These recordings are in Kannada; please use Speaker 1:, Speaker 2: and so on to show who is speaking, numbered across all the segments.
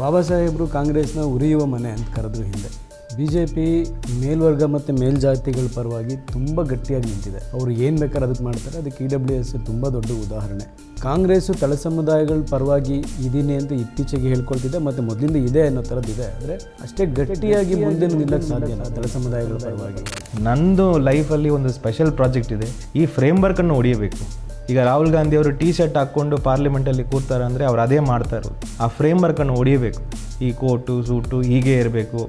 Speaker 1: ಬಾಬಾ ಸಾಹೇಬರು ಕಾಂಗ್ರೆಸ್ನ ಉರಿಯುವ ಮನೆ ಅಂತ ಕರೆದ್ರು ಹಿಂದೆ ಬಿ ಜೆ ಪಿ ಮೇಲ್ವರ್ಗ ಮತ್ತು ಮೇಲ್ಜಾತಿಗಳ ಪರವಾಗಿ ತುಂಬ ಗಟ್ಟಿಯಾಗಿ ನಿಂತಿದೆ ಅವರು ಏನು ಬೇಕಾದ್ರೆ ಅದಕ್ಕೆ ಮಾಡ್ತಾರೆ ಅದಕ್ಕೆ ಇ e ಡಬ್ಲ್ಯೂ ಎಸ್ ತುಂಬ ದೊಡ್ಡ ಉದಾಹರಣೆ ಕಾಂಗ್ರೆಸ್ಸು ತಳ ಸಮುದಾಯಗಳ ಪರವಾಗಿ ಇದೀನಿ ಅಂತ ಇತ್ತೀಚೆಗೆ ಹೇಳ್ಕೊಳ್ತಿದೆ ಮತ್ತು ಮೊದಲಿಂದ ಇದೆ ಅನ್ನೋ ಥರದ್ದಿದೆ ಆದರೆ ಅಷ್ಟೇ ಗಟ್ಟಿಯಾಗಿ ಮುಂದೆ ನಿಲ್ಲಕ್ಕೆ ಸಾಧ್ಯ ತಳ
Speaker 2: ಸಮುದಾಯಗಳ ಪರವಾಗಿ ನಂದು ಲೈಫಲ್ಲಿ ಒಂದು ಸ್ಪೆಷಲ್ ಪ್ರಾಜೆಕ್ಟ್ ಇದೆ ಈ ಫ್ರೇಮ್ ವರ್ಕನ್ನು ಈಗ ರಾಹುಲ್ ಗಾಂಧಿ ಅವರು ಟಿ ಶರ್ಟ್ ಹಾಕ್ಕೊಂಡು ಪಾರ್ಲಿಮೆಂಟಲ್ಲಿ ಕೂರ್ತಾರೆ ಅಂದರೆ ಅವ್ರು ಅದೇ ಮಾಡ್ತಾ ಇರೋದು ಆ ಫ್ರೇಮ್ ವರ್ಕನ್ನು ಹೊಡಿಬೇಕು ಈ ಕೋಟು ಸೂಟು ಹೀಗೆ ಇರಬೇಕು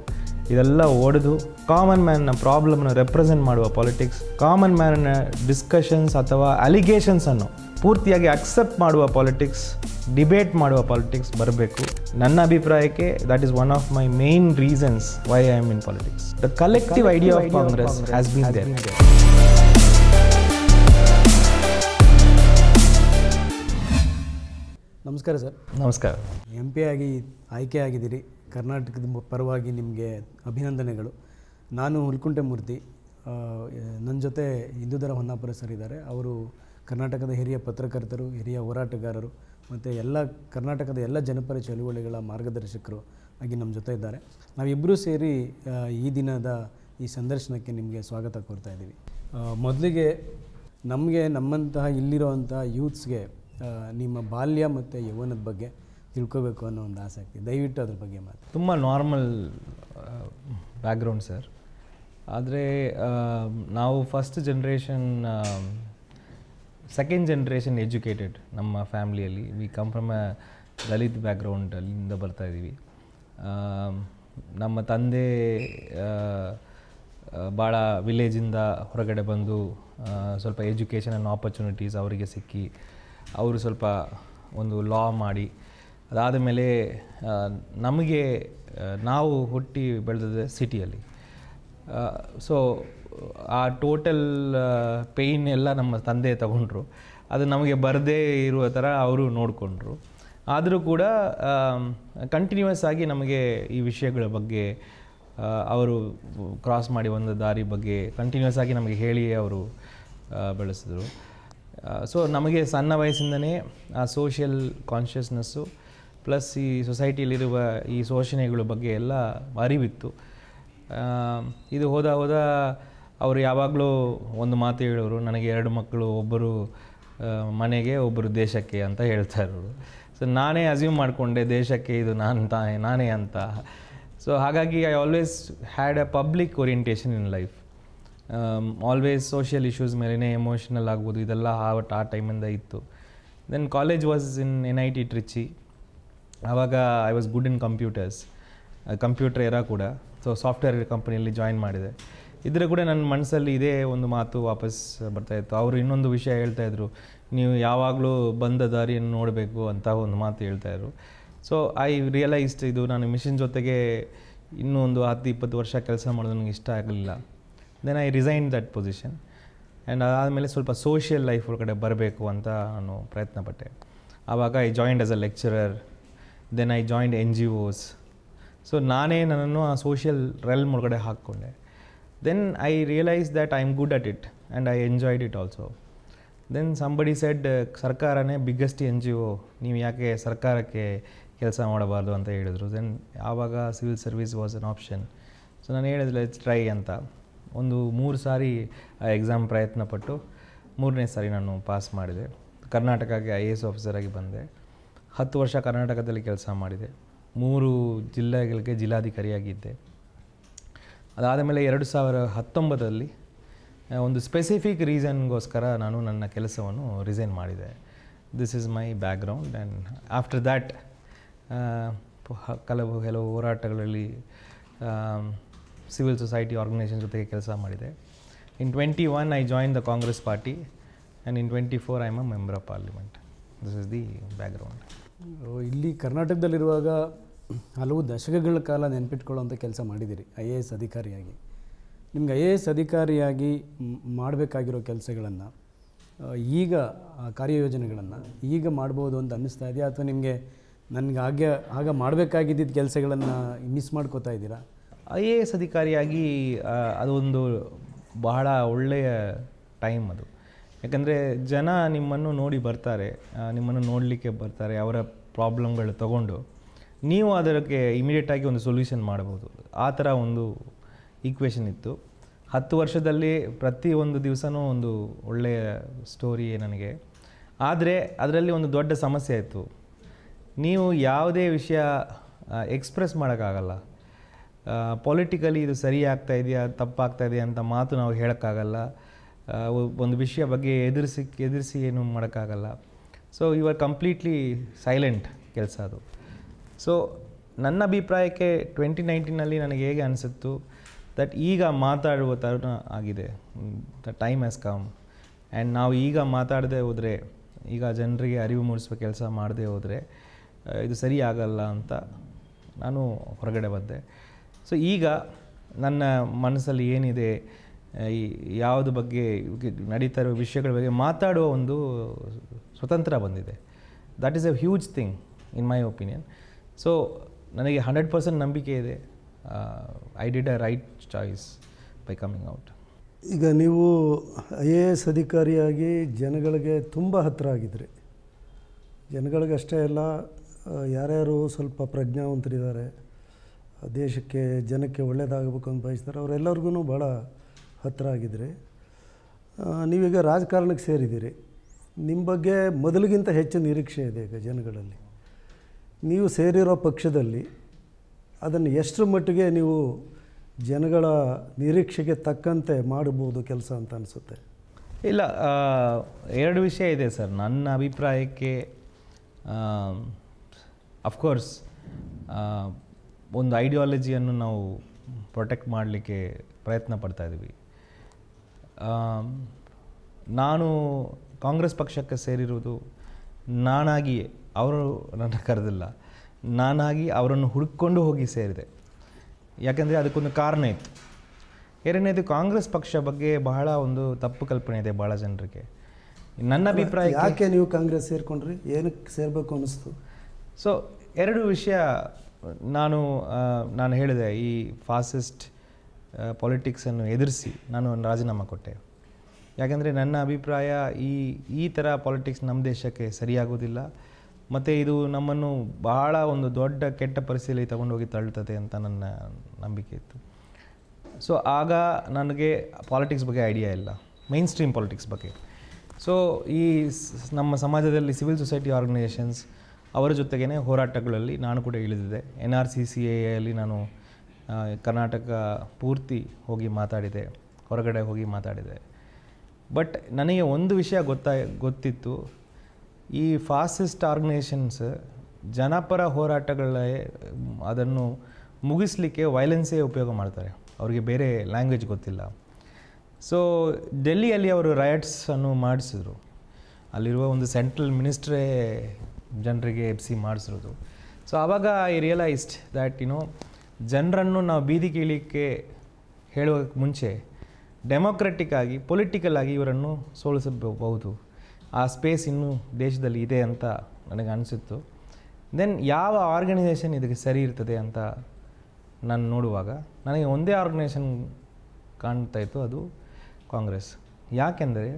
Speaker 2: ಇದೆಲ್ಲ ಹೊಡೆದು ಕಾಮನ್ ಮ್ಯಾನ್ನ ಪ್ರಾಬ್ಲಮ್ನ ರೆಪ್ರೆಸೆಂಟ್ ಮಾಡುವ ಪಾಲಿಟಿಕ್ಸ್ ಕಾಮನ್ ಮ್ಯಾನ್ನ ಡಿಸ್ಕಷನ್ಸ್ ಅಥವಾ ಅಲಿಗೇಷನ್ಸನ್ನು ಪೂರ್ತಿಯಾಗಿ ಅಕ್ಸೆಪ್ಟ್ ಮಾಡುವ ಪಾಲಿಟಿಕ್ಸ್ ಡಿಬೇಟ್ ಮಾಡುವ ಪಾಲಿಟಿಕ್ಸ್ ಬರಬೇಕು ನನ್ನ ಅಭಿಪ್ರಾಯಕ್ಕೆ that is one of my main reasons why I am in politics the collective idea of Congress has been there ನಮಸ್ಕಾರ ಸರ್ ನಮಸ್ಕಾರ
Speaker 1: ಎಂ ಪಿ ಆಗಿ ಆಯ್ಕೆ ಆಗಿದ್ದೀರಿ ಕರ್ನಾಟಕದ ಪರವಾಗಿ ನಿಮಗೆ ಅಭಿನಂದನೆಗಳು ನಾನು ಉಲ್ಕುಂಟೆ ಮೂರ್ತಿ ನನ್ನ ಜೊತೆ ಹಿಂದೂಧರ ಹೊನ್ನಾಪುರ ಸರ್ ಇದ್ದಾರೆ ಅವರು ಕರ್ನಾಟಕದ ಹಿರಿಯ ಪತ್ರಕರ್ತರು ಹಿರಿಯ ಹೋರಾಟಗಾರರು ಮತ್ತು ಎಲ್ಲ ಕರ್ನಾಟಕದ ಎಲ್ಲ ಜನಪರ ಚಳುವಳಿಗಳ ಮಾರ್ಗದರ್ಶಕರು ಆಗಿ ನಮ್ಮ ಜೊತೆ ಇದ್ದಾರೆ ನಾವಿಬ್ಬರೂ ಸೇರಿ ಈ ದಿನದ ಈ ಸಂದರ್ಶನಕ್ಕೆ ನಿಮಗೆ ಸ್ವಾಗತ ಕೋರ್ತಾ ಇದ್ದೀವಿ ಮೊದಲಿಗೆ ನಮಗೆ ನಮ್ಮಂತಹ ಇಲ್ಲಿರೋವಂಥ ಯೂತ್ಸ್ಗೆ ನಿಮ್ಮ ಬಾಲ್ಯ ಮತ್ತು ಯೌವನದ ಬಗ್ಗೆ ತಿಳ್ಕೋಬೇಕು ಅನ್ನೋ ಒಂದು ಆಸಕ್ತಿ ದಯವಿಟ್ಟು ಅದ್ರ ಬಗ್ಗೆ ಮಾತು
Speaker 2: ತುಂಬ ನಾರ್ಮಲ್ ಬ್ಯಾಕ್ಗ್ರೌಂಡ್ ಸರ್ ಆದರೆ ನಾವು first generation second generation educated ನಮ್ಮ ಫ್ಯಾಮಿಲಿಯಲ್ಲಿ we come from a Dalit ಅಲ್ಲಿಂದ ಬರ್ತಾ ಇದ್ದೀವಿ ನಮ್ಮ ತಂದೆ ಭಾಳ ವಿಲೇಜಿಂದ ಹೊರಗಡೆ ಬಂದು ಸ್ವಲ್ಪ ಎಜುಕೇಷನ್ ಆ್ಯಂಡ್ ಆಪರ್ಚುನಿಟೀಸ್ ಅವರಿಗೆ ಸಿಕ್ಕಿ ಅವರು ಸ್ವಲ್ಪ ಒಂದು ಲಾ ಮಾಡಿ ಅದಾದ ಮೇಲೆ ನಮಗೆ ನಾವು ಹುಟ್ಟಿ ಬೆಳೆದಿದೆ ಸಿಟಿಯಲ್ಲಿ ಸೊ ಆ ಟೋಟಲ್ ಪೇಯ್ನ್ ಎಲ್ಲ ನಮ್ಮ ತಂದೆ ತಗೊಂಡ್ರು ಅದು ನಮಗೆ ಬರದೇ ಇರುವ ಥರ ಅವರು ನೋಡಿಕೊಂಡ್ರು ಆದರೂ ಕೂಡ ಕಂಟಿನ್ಯೂಯಸ್ ಆಗಿ ನಮಗೆ ಈ ವಿಷಯಗಳ ಬಗ್ಗೆ ಅವರು ಕ್ರಾಸ್ ಮಾಡಿ ಒಂದು ದಾರಿ ಬಗ್ಗೆ ಕಂಟಿನ್ಯೂಸ್ ಆಗಿ ನಮಗೆ ಹೇಳಿ ಅವರು ಬೆಳೆಸಿದರು ಸೊ ನಮಗೆ ಸಣ್ಣ ವಯಸ್ಸಿಂದನೇ ಆ ಸೋಷಿಯಲ್ ಕಾನ್ಷಿಯಸ್ನೆಸ್ಸು ಪ್ಲಸ್ ಈ ಸೊಸೈಟಿಯಲ್ಲಿರುವ ಈ ಶೋಷಣೆಗಳ ಬಗ್ಗೆ ಎಲ್ಲ ಅರಿವಿತ್ತು ಇದು ಹೋದ ಹೋದ ಅವರು ಯಾವಾಗಲೂ ಒಂದು ಮಾತು ಹೇಳೋರು ನನಗೆ ಎರಡು ಮಕ್ಕಳು ಒಬ್ಬರು ಮನೆಗೆ ಒಬ್ಬರು ದೇಶಕ್ಕೆ ಅಂತ ಹೇಳ್ತಾ ಇರೋರು ಸೊ ನಾನೇ ಅಸ್ಯೂಮ್ ಮಾಡಿಕೊಂಡೆ ದೇಶಕ್ಕೆ ಇದು ನಾನು ತಾನೇ ನಾನೇ ಅಂತ ಸೊ ಹಾಗಾಗಿ I always had a public orientation in life always social issues ಮೇಲೇ ಎಮೋಷ್ನಲ್ ಆಗ್ಬೋದು ಇದೆಲ್ಲ ಆ ಆ ಟೈಮಿಂದ ಇತ್ತು then college was in N I T Trichy ಆವಾಗ I was good in computers computer ಇರೋ ಕೂಡ ಸೊ ಸಾಫ್ಟ್ವೇರ್ ಕಂಪ್ನಿಯಲ್ಲಿ ಜಾಯಿನ್ ಮಾಡಿದೆ ಇದರ ಕೂಡ ನನ್ನ ಮನಸ್ಸಲ್ಲಿ ಇದೇ ಒಂದು ಮಾತು ವಾಪಸ್ ಬರ್ತಾಯಿತ್ತು ಅವರು ಇನ್ನೊಂದು ವಿಷಯ ಹೇಳ್ತಾಯಿದ್ರು ನೀವು ಯಾವಾಗಲೂ ಬಂದ ದಾರಿಯನ್ನು ನೋಡಬೇಕು ಅಂತ ಒಂದು ಮಾತು ಹೇಳ್ತಾಯಿದ್ರು ಸೊ ಐ ರಿಯಲೈಸ್ಡ್ ಇದು ನಾನು ಮಿಷಿನ್ ಜೊತೆಗೆ ಇನ್ನೂ ಒಂದು ಹತ್ತು ಇಪ್ಪತ್ತು ವರ್ಷ ಕೆಲಸ ಮಾಡೋದು ನನಗೆ ಇಷ್ಟ ಆಗಲಿಲ್ಲ then I resign that position and ಆದಮೇಲೆ ಸ್ವಲ್ಪ ಸೋಷಿಯಲ್ ಲೈಫ್ ಒಳಗಡೆ ಬರಬೇಕು ಅಂತ ನಾನು ಪ್ರಯತ್ನಪಟ್ಟೆ ಆವಾಗ I joined as a lecturer then I joined N G Os so ನಾನೇ ನನ್ನನ್ನು ಆ ಸೋಷಿಯಲ್ ರೆಲ್ ಒಳಗಡೆ ಹಾಕ್ಕೊಂಡೆ then I realise that I am good at it and I enjoyed it also then somebody said ಸರ್ಕಾರನೇ ಬಿಗ್ಗೆಸ್ಟ್ ಎನ್ ಜಿ ಒ ನೀವು ಯಾಕೆ ಸರ್ಕಾರಕ್ಕೆ ಕೆಲಸ ಮಾಡಬಾರ್ದು ಅಂತ ಹೇಳಿದರು ದೆನ್ ಆವಾಗ civil service was an option so ನಾನು ಇಟ್ಸ್ ಟ್ರೈ ಅಂತ ಒಂದು ಮೂರು ಸಾರಿ ಎಕ್ಸಾಮ್ ಪ್ರಯತ್ನಪಟ್ಟು ಮೂರನೇ ಸಾರಿ ನಾನು ಪಾಸ್ ಮಾಡಿದೆ ಕರ್ನಾಟಕಕ್ಕೆ ಐ ಎ ಎಸ್ ಆಫೀಸರಾಗಿ ಬಂದೆ ಹತ್ತು ವರ್ಷ ಕರ್ನಾಟಕದಲ್ಲಿ ಕೆಲಸ ಮಾಡಿದೆ ಮೂರು ಜಿಲ್ಲೆಗಳಿಗೆ ಜಿಲ್ಲಾಧಿಕಾರಿಯಾಗಿದ್ದೆ ಅದಾದ ಮೇಲೆ ಎರಡು ಸಾವಿರ ಹತ್ತೊಂಬತ್ತರಲ್ಲಿ ಒಂದು ಸ್ಪೆಸಿಫಿಕ್ ರೀಸನ್ಗೋಸ್ಕರ ನಾನು ನನ್ನ ಕೆಲಸವನ್ನು ರಿಸೈನ್ ಮಾಡಿದೆ this is my background and after that ಕೆಲವು ಕೆಲವು ಹೋರಾಟಗಳಲ್ಲಿ ಸಿವಿಲ್ ಸೊಸೈಟಿ ಆರ್ಗನೈಸೇಷನ್ ಜೊತೆಗೆ ಕೆಲಸ ಮಾಡಿದೆ in twenty one I join the Congress party and in twenty four I am a member of parliament this is the background
Speaker 1: ಇಲ್ಲಿ ಕರ್ನಾಟಕದಲ್ಲಿರುವಾಗ ಹಲವು ದಶಕಗಳ ಕಾಲ ನೆನಪಿಟ್ಕೊಳ್ಳೋಂಥ ಕೆಲಸ ಮಾಡಿದ್ದೀರಿ ಐ ಎ ಎಸ್ ಅಧಿಕಾರಿಯಾಗಿ ನಿಮ್ಗೆ ಐ ಎ ಎಸ್ ಅಧಿಕಾರಿಯಾಗಿ ಮಾಡಬೇಕಾಗಿರೋ ಕೆಲಸಗಳನ್ನು ಈಗ ಕಾರ್ಯಯೋಜನೆಗಳನ್ನು ಈಗ ಮಾಡ್ಬೋದು ಅಂತ ಅನ್ನಿಸ್ತಾ ಇದೆಯಾ ಅಥವಾ ನಿಮಗೆ ನನಗೆ ಆಗ ಆಗ ಮಾಡಬೇಕಾಗಿದ್ದಿದ್ದ ಕೆಲಸಗಳನ್ನು ಮಿಸ್ ಮಾಡ್ಕೋತಾ ಇದ್ದೀರಾ
Speaker 2: ಐ ಎ ಎಸ್ ಅಧಿಕಾರಿಯಾಗಿ ಅದೊಂದು ಬಹಳ ಒಳ್ಳೆಯ ಟೈಮ್ ಅದು ಯಾಕಂದರೆ ಜನ ನಿಮ್ಮನ್ನು ನೋಡಿ ಬರ್ತಾರೆ ನಿಮ್ಮನ್ನು ನೋಡಲಿಕ್ಕೆ ಬರ್ತಾರೆ ಅವರ ಪ್ರಾಬ್ಲಮ್ಗಳು ತಗೊಂಡು ನೀವು ಅದಕ್ಕೆ ಇಮಿಡಿಯೇಟಾಗಿ ಒಂದು ಸೊಲ್ಯೂಷನ್ ಮಾಡ್ಬೋದು ಆ ಥರ ಒಂದು ಈಕ್ವೇಷನ್ ಇತ್ತು ಹತ್ತು ವರ್ಷದಲ್ಲಿ ಪ್ರತಿ ಒಂದು ದಿವಸನೂ ಒಂದು ಒಳ್ಳೆಯ ಸ್ಟೋರಿ ನನಗೆ ಆದರೆ ಅದರಲ್ಲಿ ಒಂದು ದೊಡ್ಡ ಸಮಸ್ಯೆ ಇತ್ತು ನೀವು ಯಾವುದೇ ವಿಷಯ ಎಕ್ಸ್ಪ್ರೆಸ್ ಮಾಡೋಕ್ಕಾಗಲ್ಲ ಪೊಲಿಟಿಕಲಿ ಇದು ಸರಿ ಆಗ್ತಾ ಇದೆಯಾ ತಪ್ಪಾಗ್ತಾ ಇದೆಯಾ ಅಂತ ಮಾತು ನಾವು ಹೇಳೋಕ್ಕಾಗಲ್ಲ ಒಂದು ವಿಷಯ ಬಗ್ಗೆ ಎದುರಿಸಿ ಎದುರಿಸಿ ಏನು ಮಾಡೋಕ್ಕಾಗಲ್ಲ so you are completely silent ಕೆಲಸ ಅದು ಸೊ ನನ್ನ ಅಭಿಪ್ರಾಯಕ್ಕೆ ಟ್ವೆಂಟಿ ನೈನ್ಟೀನಲ್ಲಿ ನನಗೆ ಹೇಗೆ ಅನಿಸುತ್ತು ದಟ್ ಈಗ ಮಾತಾಡುವ ತರುಣ ಆಗಿದೆ the time has come and ನಾವು ಈಗ ಮಾತಾಡದೆ ಹೋದರೆ ಈಗ ಜನರಿಗೆ ಅರಿವು ಮೂಡಿಸುವ ಕೆಲಸ ಮಾಡದೇ ಹೋದರೆ ಇದು ಸರಿ ಆಗಲ್ಲ ಅಂತ ನಾನು ಹೊರಗಡೆ ಬಂದೆ ಸೊ ಈಗ ನನ್ನ ಮನಸ್ಸಲ್ಲಿ ಏನಿದೆ ಈ ಯಾವುದು ಬಗ್ಗೆ ನಡೀತಾ ಇರೋ ವಿಷಯಗಳ ಬಗ್ಗೆ ಮಾತಾಡುವ ಒಂದು ಸ್ವತಂತ್ರ ಬಂದಿದೆ that is a huge thing in my opinion so ನನಗೆ ಹಂಡ್ರೆಡ್ ಪರ್ಸೆಂಟ್ ನಂಬಿಕೆ ಇದೆ I did a right choice by coming out
Speaker 3: ಈಗ ನೀವು ಐ ಎ ಎಸ್ ಅಧಿಕಾರಿಯಾಗಿ ಜನಗಳಿಗೆ ತುಂಬ ಹತ್ತಿರ ಆಗಿದ್ರಿ ಜನಗಳಿಗಷ್ಟೇ ಅಲ್ಲ ಯಾರ್ಯಾರು ಸ್ವಲ್ಪ ಪ್ರಜ್ಞಾವಂತರಿದ್ದಾರೆ ದೇಶಕ್ಕೆ ಜನಕ್ಕೆ ಒಳ್ಳೆಯದಾಗಬೇಕು ಅಂತ ಬಯಸ್ತಾರೆ ಅವರೆಲ್ಲರಿಗೂ ಭಾಳ ಹತ್ತಿರ ಆಗಿದ್ರಿ ನೀವೀಗ ರಾಜಕಾರಣಕ್ಕೆ ಸೇರಿದ್ದೀರಿ ನಿಮ್ಮ ಬಗ್ಗೆ ಮೊದಲಿಗಿಂತ ಹೆಚ್ಚು ನಿರೀಕ್ಷೆ ಇದೆ ಈಗ ಜನಗಳಲ್ಲಿ ನೀವು ಸೇರಿರೋ ಪಕ್ಷದಲ್ಲಿ ಅದನ್ನು ಎಷ್ಟರ ಮಟ್ಟಿಗೆ ನೀವು ಜನಗಳ ನಿರೀಕ್ಷೆಗೆ ತಕ್ಕಂತೆ ಮಾಡಬಹುದು ಕೆಲಸ ಅಂತ ಅನಿಸುತ್ತೆ
Speaker 2: ಇಲ್ಲ ಎರಡು ವಿಷಯ ಇದೆ ಸರ್ ನನ್ನ ಅಭಿಪ್ರಾಯಕ್ಕೆ ಅಫ್ಕೋರ್ಸ್ ಒಂದು ಐಡಿಯಾಲಜಿಯನ್ನು ನಾವು ಪ್ರೊಟೆಕ್ಟ್ ಮಾಡಲಿಕ್ಕೆ ಪ್ರಯತ್ನ ಪಡ್ತಾಯಿದ್ವಿ ನಾನು ಕಾಂಗ್ರೆಸ್ ಪಕ್ಷಕ್ಕೆ ಸೇರಿರುವುದು ನಾನಾಗಿ ಅವರು ನನ್ನ ಕರೆದಿಲ್ಲ ನಾನಾಗಿ ಅವರನ್ನು ಹುಡುಕೊಂಡು ಹೋಗಿ ಸೇರಿದೆ ಯಾಕೆಂದರೆ ಅದಕ್ಕೊಂದು ಕಾರಣ ಇತ್ತು ಎರಡನೇದು ಕಾಂಗ್ರೆಸ್ ಪಕ್ಷ ಬಗ್ಗೆ ಬಹಳ ಒಂದು ತಪ್ಪು ಕಲ್ಪನೆ ಇದೆ ಭಾಳ ಜನರಿಗೆ ನನ್ನ ಅಭಿಪ್ರಾಯ ಯಾಕೆ
Speaker 3: ನೀವು ಕಾಂಗ್ರೆಸ್ ಸೇರಿಕೊಂಡ್ರಿ ಏನಕ್ಕೆ ಸೇರಬೇಕು ಅನ್ನಿಸ್ತು
Speaker 2: ಸೊ ಎರಡು ವಿಷಯ ನಾನು ನಾನು ಹೇಳಿದೆ ಈ ಫಾಸಿಸ್ಟ್ ಪಾಲಿಟಿಕ್ಸನ್ನು ಎದುರಿಸಿ ನಾನು ರಾಜೀನಾಮೆ ಕೊಟ್ಟೆ ಯಾಕೆಂದರೆ ನನ್ನ ಅಭಿಪ್ರಾಯ ಈ ಈ ಥರ ಪಾಲಿಟಿಕ್ಸ್ ನಮ್ಮ ದೇಶಕ್ಕೆ ಸರಿಯಾಗೋದಿಲ್ಲ ಮತ್ತು ಇದು ನಮ್ಮನ್ನು ಬಹಳ ಒಂದು ದೊಡ್ಡ ಕೆಟ್ಟ ಪರಿಸ್ಥಿತಿಯಲ್ಲಿ ತಗೊಂಡೋಗಿ ತಳ್ಳುತ್ತದೆ ಅಂತ ನನ್ನ ನಂಬಿಕೆ ಇತ್ತು ಸೊ ಆಗ ನನಗೆ ಪಾಲಿಟಿಕ್ಸ್ ಬಗ್ಗೆ ಐಡಿಯಾ ಇಲ್ಲ ಮೈನ್ ಸ್ಟ್ರೀಮ್ ಪಾಲಿಟಿಕ್ಸ್ ಬಗ್ಗೆ ಸೊ ಈ ನಮ್ಮ ಸಮಾಜದಲ್ಲಿ ಸಿವಿಲ್ ಸೊಸೈಟಿ ಆರ್ಗನೈಸೇಷನ್ಸ್ ಅವರ ಜೊತೆಗೇ ಹೋರಾಟಗಳಲ್ಲಿ ನಾನು ಕೂಡ ಇಳಿದಿದೆ ಎನ್ ಆರ್ ಸಿ ಸಿ ಎಯಲ್ಲಿ ನಾನು ಕರ್ನಾಟಕ ಪೂರ್ತಿ ಹೋಗಿ ಮಾತಾಡಿದೆ ಹೊರಗಡೆ ಹೋಗಿ ಮಾತಾಡಿದೆ ಬಟ್ ನನಗೆ ಒಂದು ವಿಷಯ ಗೊತ್ತಾ ಗೊತ್ತಿತ್ತು ಈ ಫಾಸಿಸ್ಟ್ ಆರ್ಗನೈಸೇಷನ್ಸ್ ಜನಪರ ಹೋರಾಟಗಳೇ ಅದನ್ನು ಮುಗಿಸ್ಲಿಕ್ಕೆ ವೈಲೆನ್ಸೇ ಉಪಯೋಗ ಮಾಡ್ತಾರೆ ಅವರಿಗೆ ಬೇರೆ ಲ್ಯಾಂಗ್ವೇಜ್ ಗೊತ್ತಿಲ್ಲ ಸೊ ಡೆಲ್ಲಿಯಲ್ಲಿ ಅವರು ರಯಟ್ಸನ್ನು ಮಾಡಿಸಿದ್ರು ಅಲ್ಲಿರುವ ಒಂದು ಸೆಂಟ್ರಲ್ ಮಿನಿಸ್ಟ್ರೇ ಜನರಿಗೆ ಎಫ್ ಸಿ ಮಾಡಿಸಿರೋದು ಸೊ ಆವಾಗ ಐ ರಿಯಲೈಸ್ಡ್ ದ್ಯಾಟ್ ನೋ ಜನರನ್ನು ನಾವು ಬೀದಿ ಇಳಿಕೆ ಹೇಳೋಕ್ಕೆ ಮುಂಚೆ ಡೆಮೊಕ್ರೆಟಿಕ್ ಆಗಿ ಪೊಲಿಟಿಕಲ್ ಆಗಿ ಇವರನ್ನು ಸೋಲಿಸಬಹುದು ಆ ಸ್ಪೇಸ್ ಇನ್ನೂ ದೇಶದಲ್ಲಿ ಇದೆ ಅಂತ ನನಗೆ ಅನಿಸಿತ್ತು ದೆನ್ ಯಾವ ಆರ್ಗನೈಸೇಷನ್ ಇದಕ್ಕೆ ಸರಿ ಇರ್ತದೆ ಅಂತ ನಾನು ನೋಡುವಾಗ ನನಗೆ ಒಂದೇ ಆರ್ಗನೈಸೇಷನ್ ಕಾಣ್ತಾ ಇತ್ತು ಅದು ಕಾಂಗ್ರೆಸ್ ಯಾಕೆಂದರೆ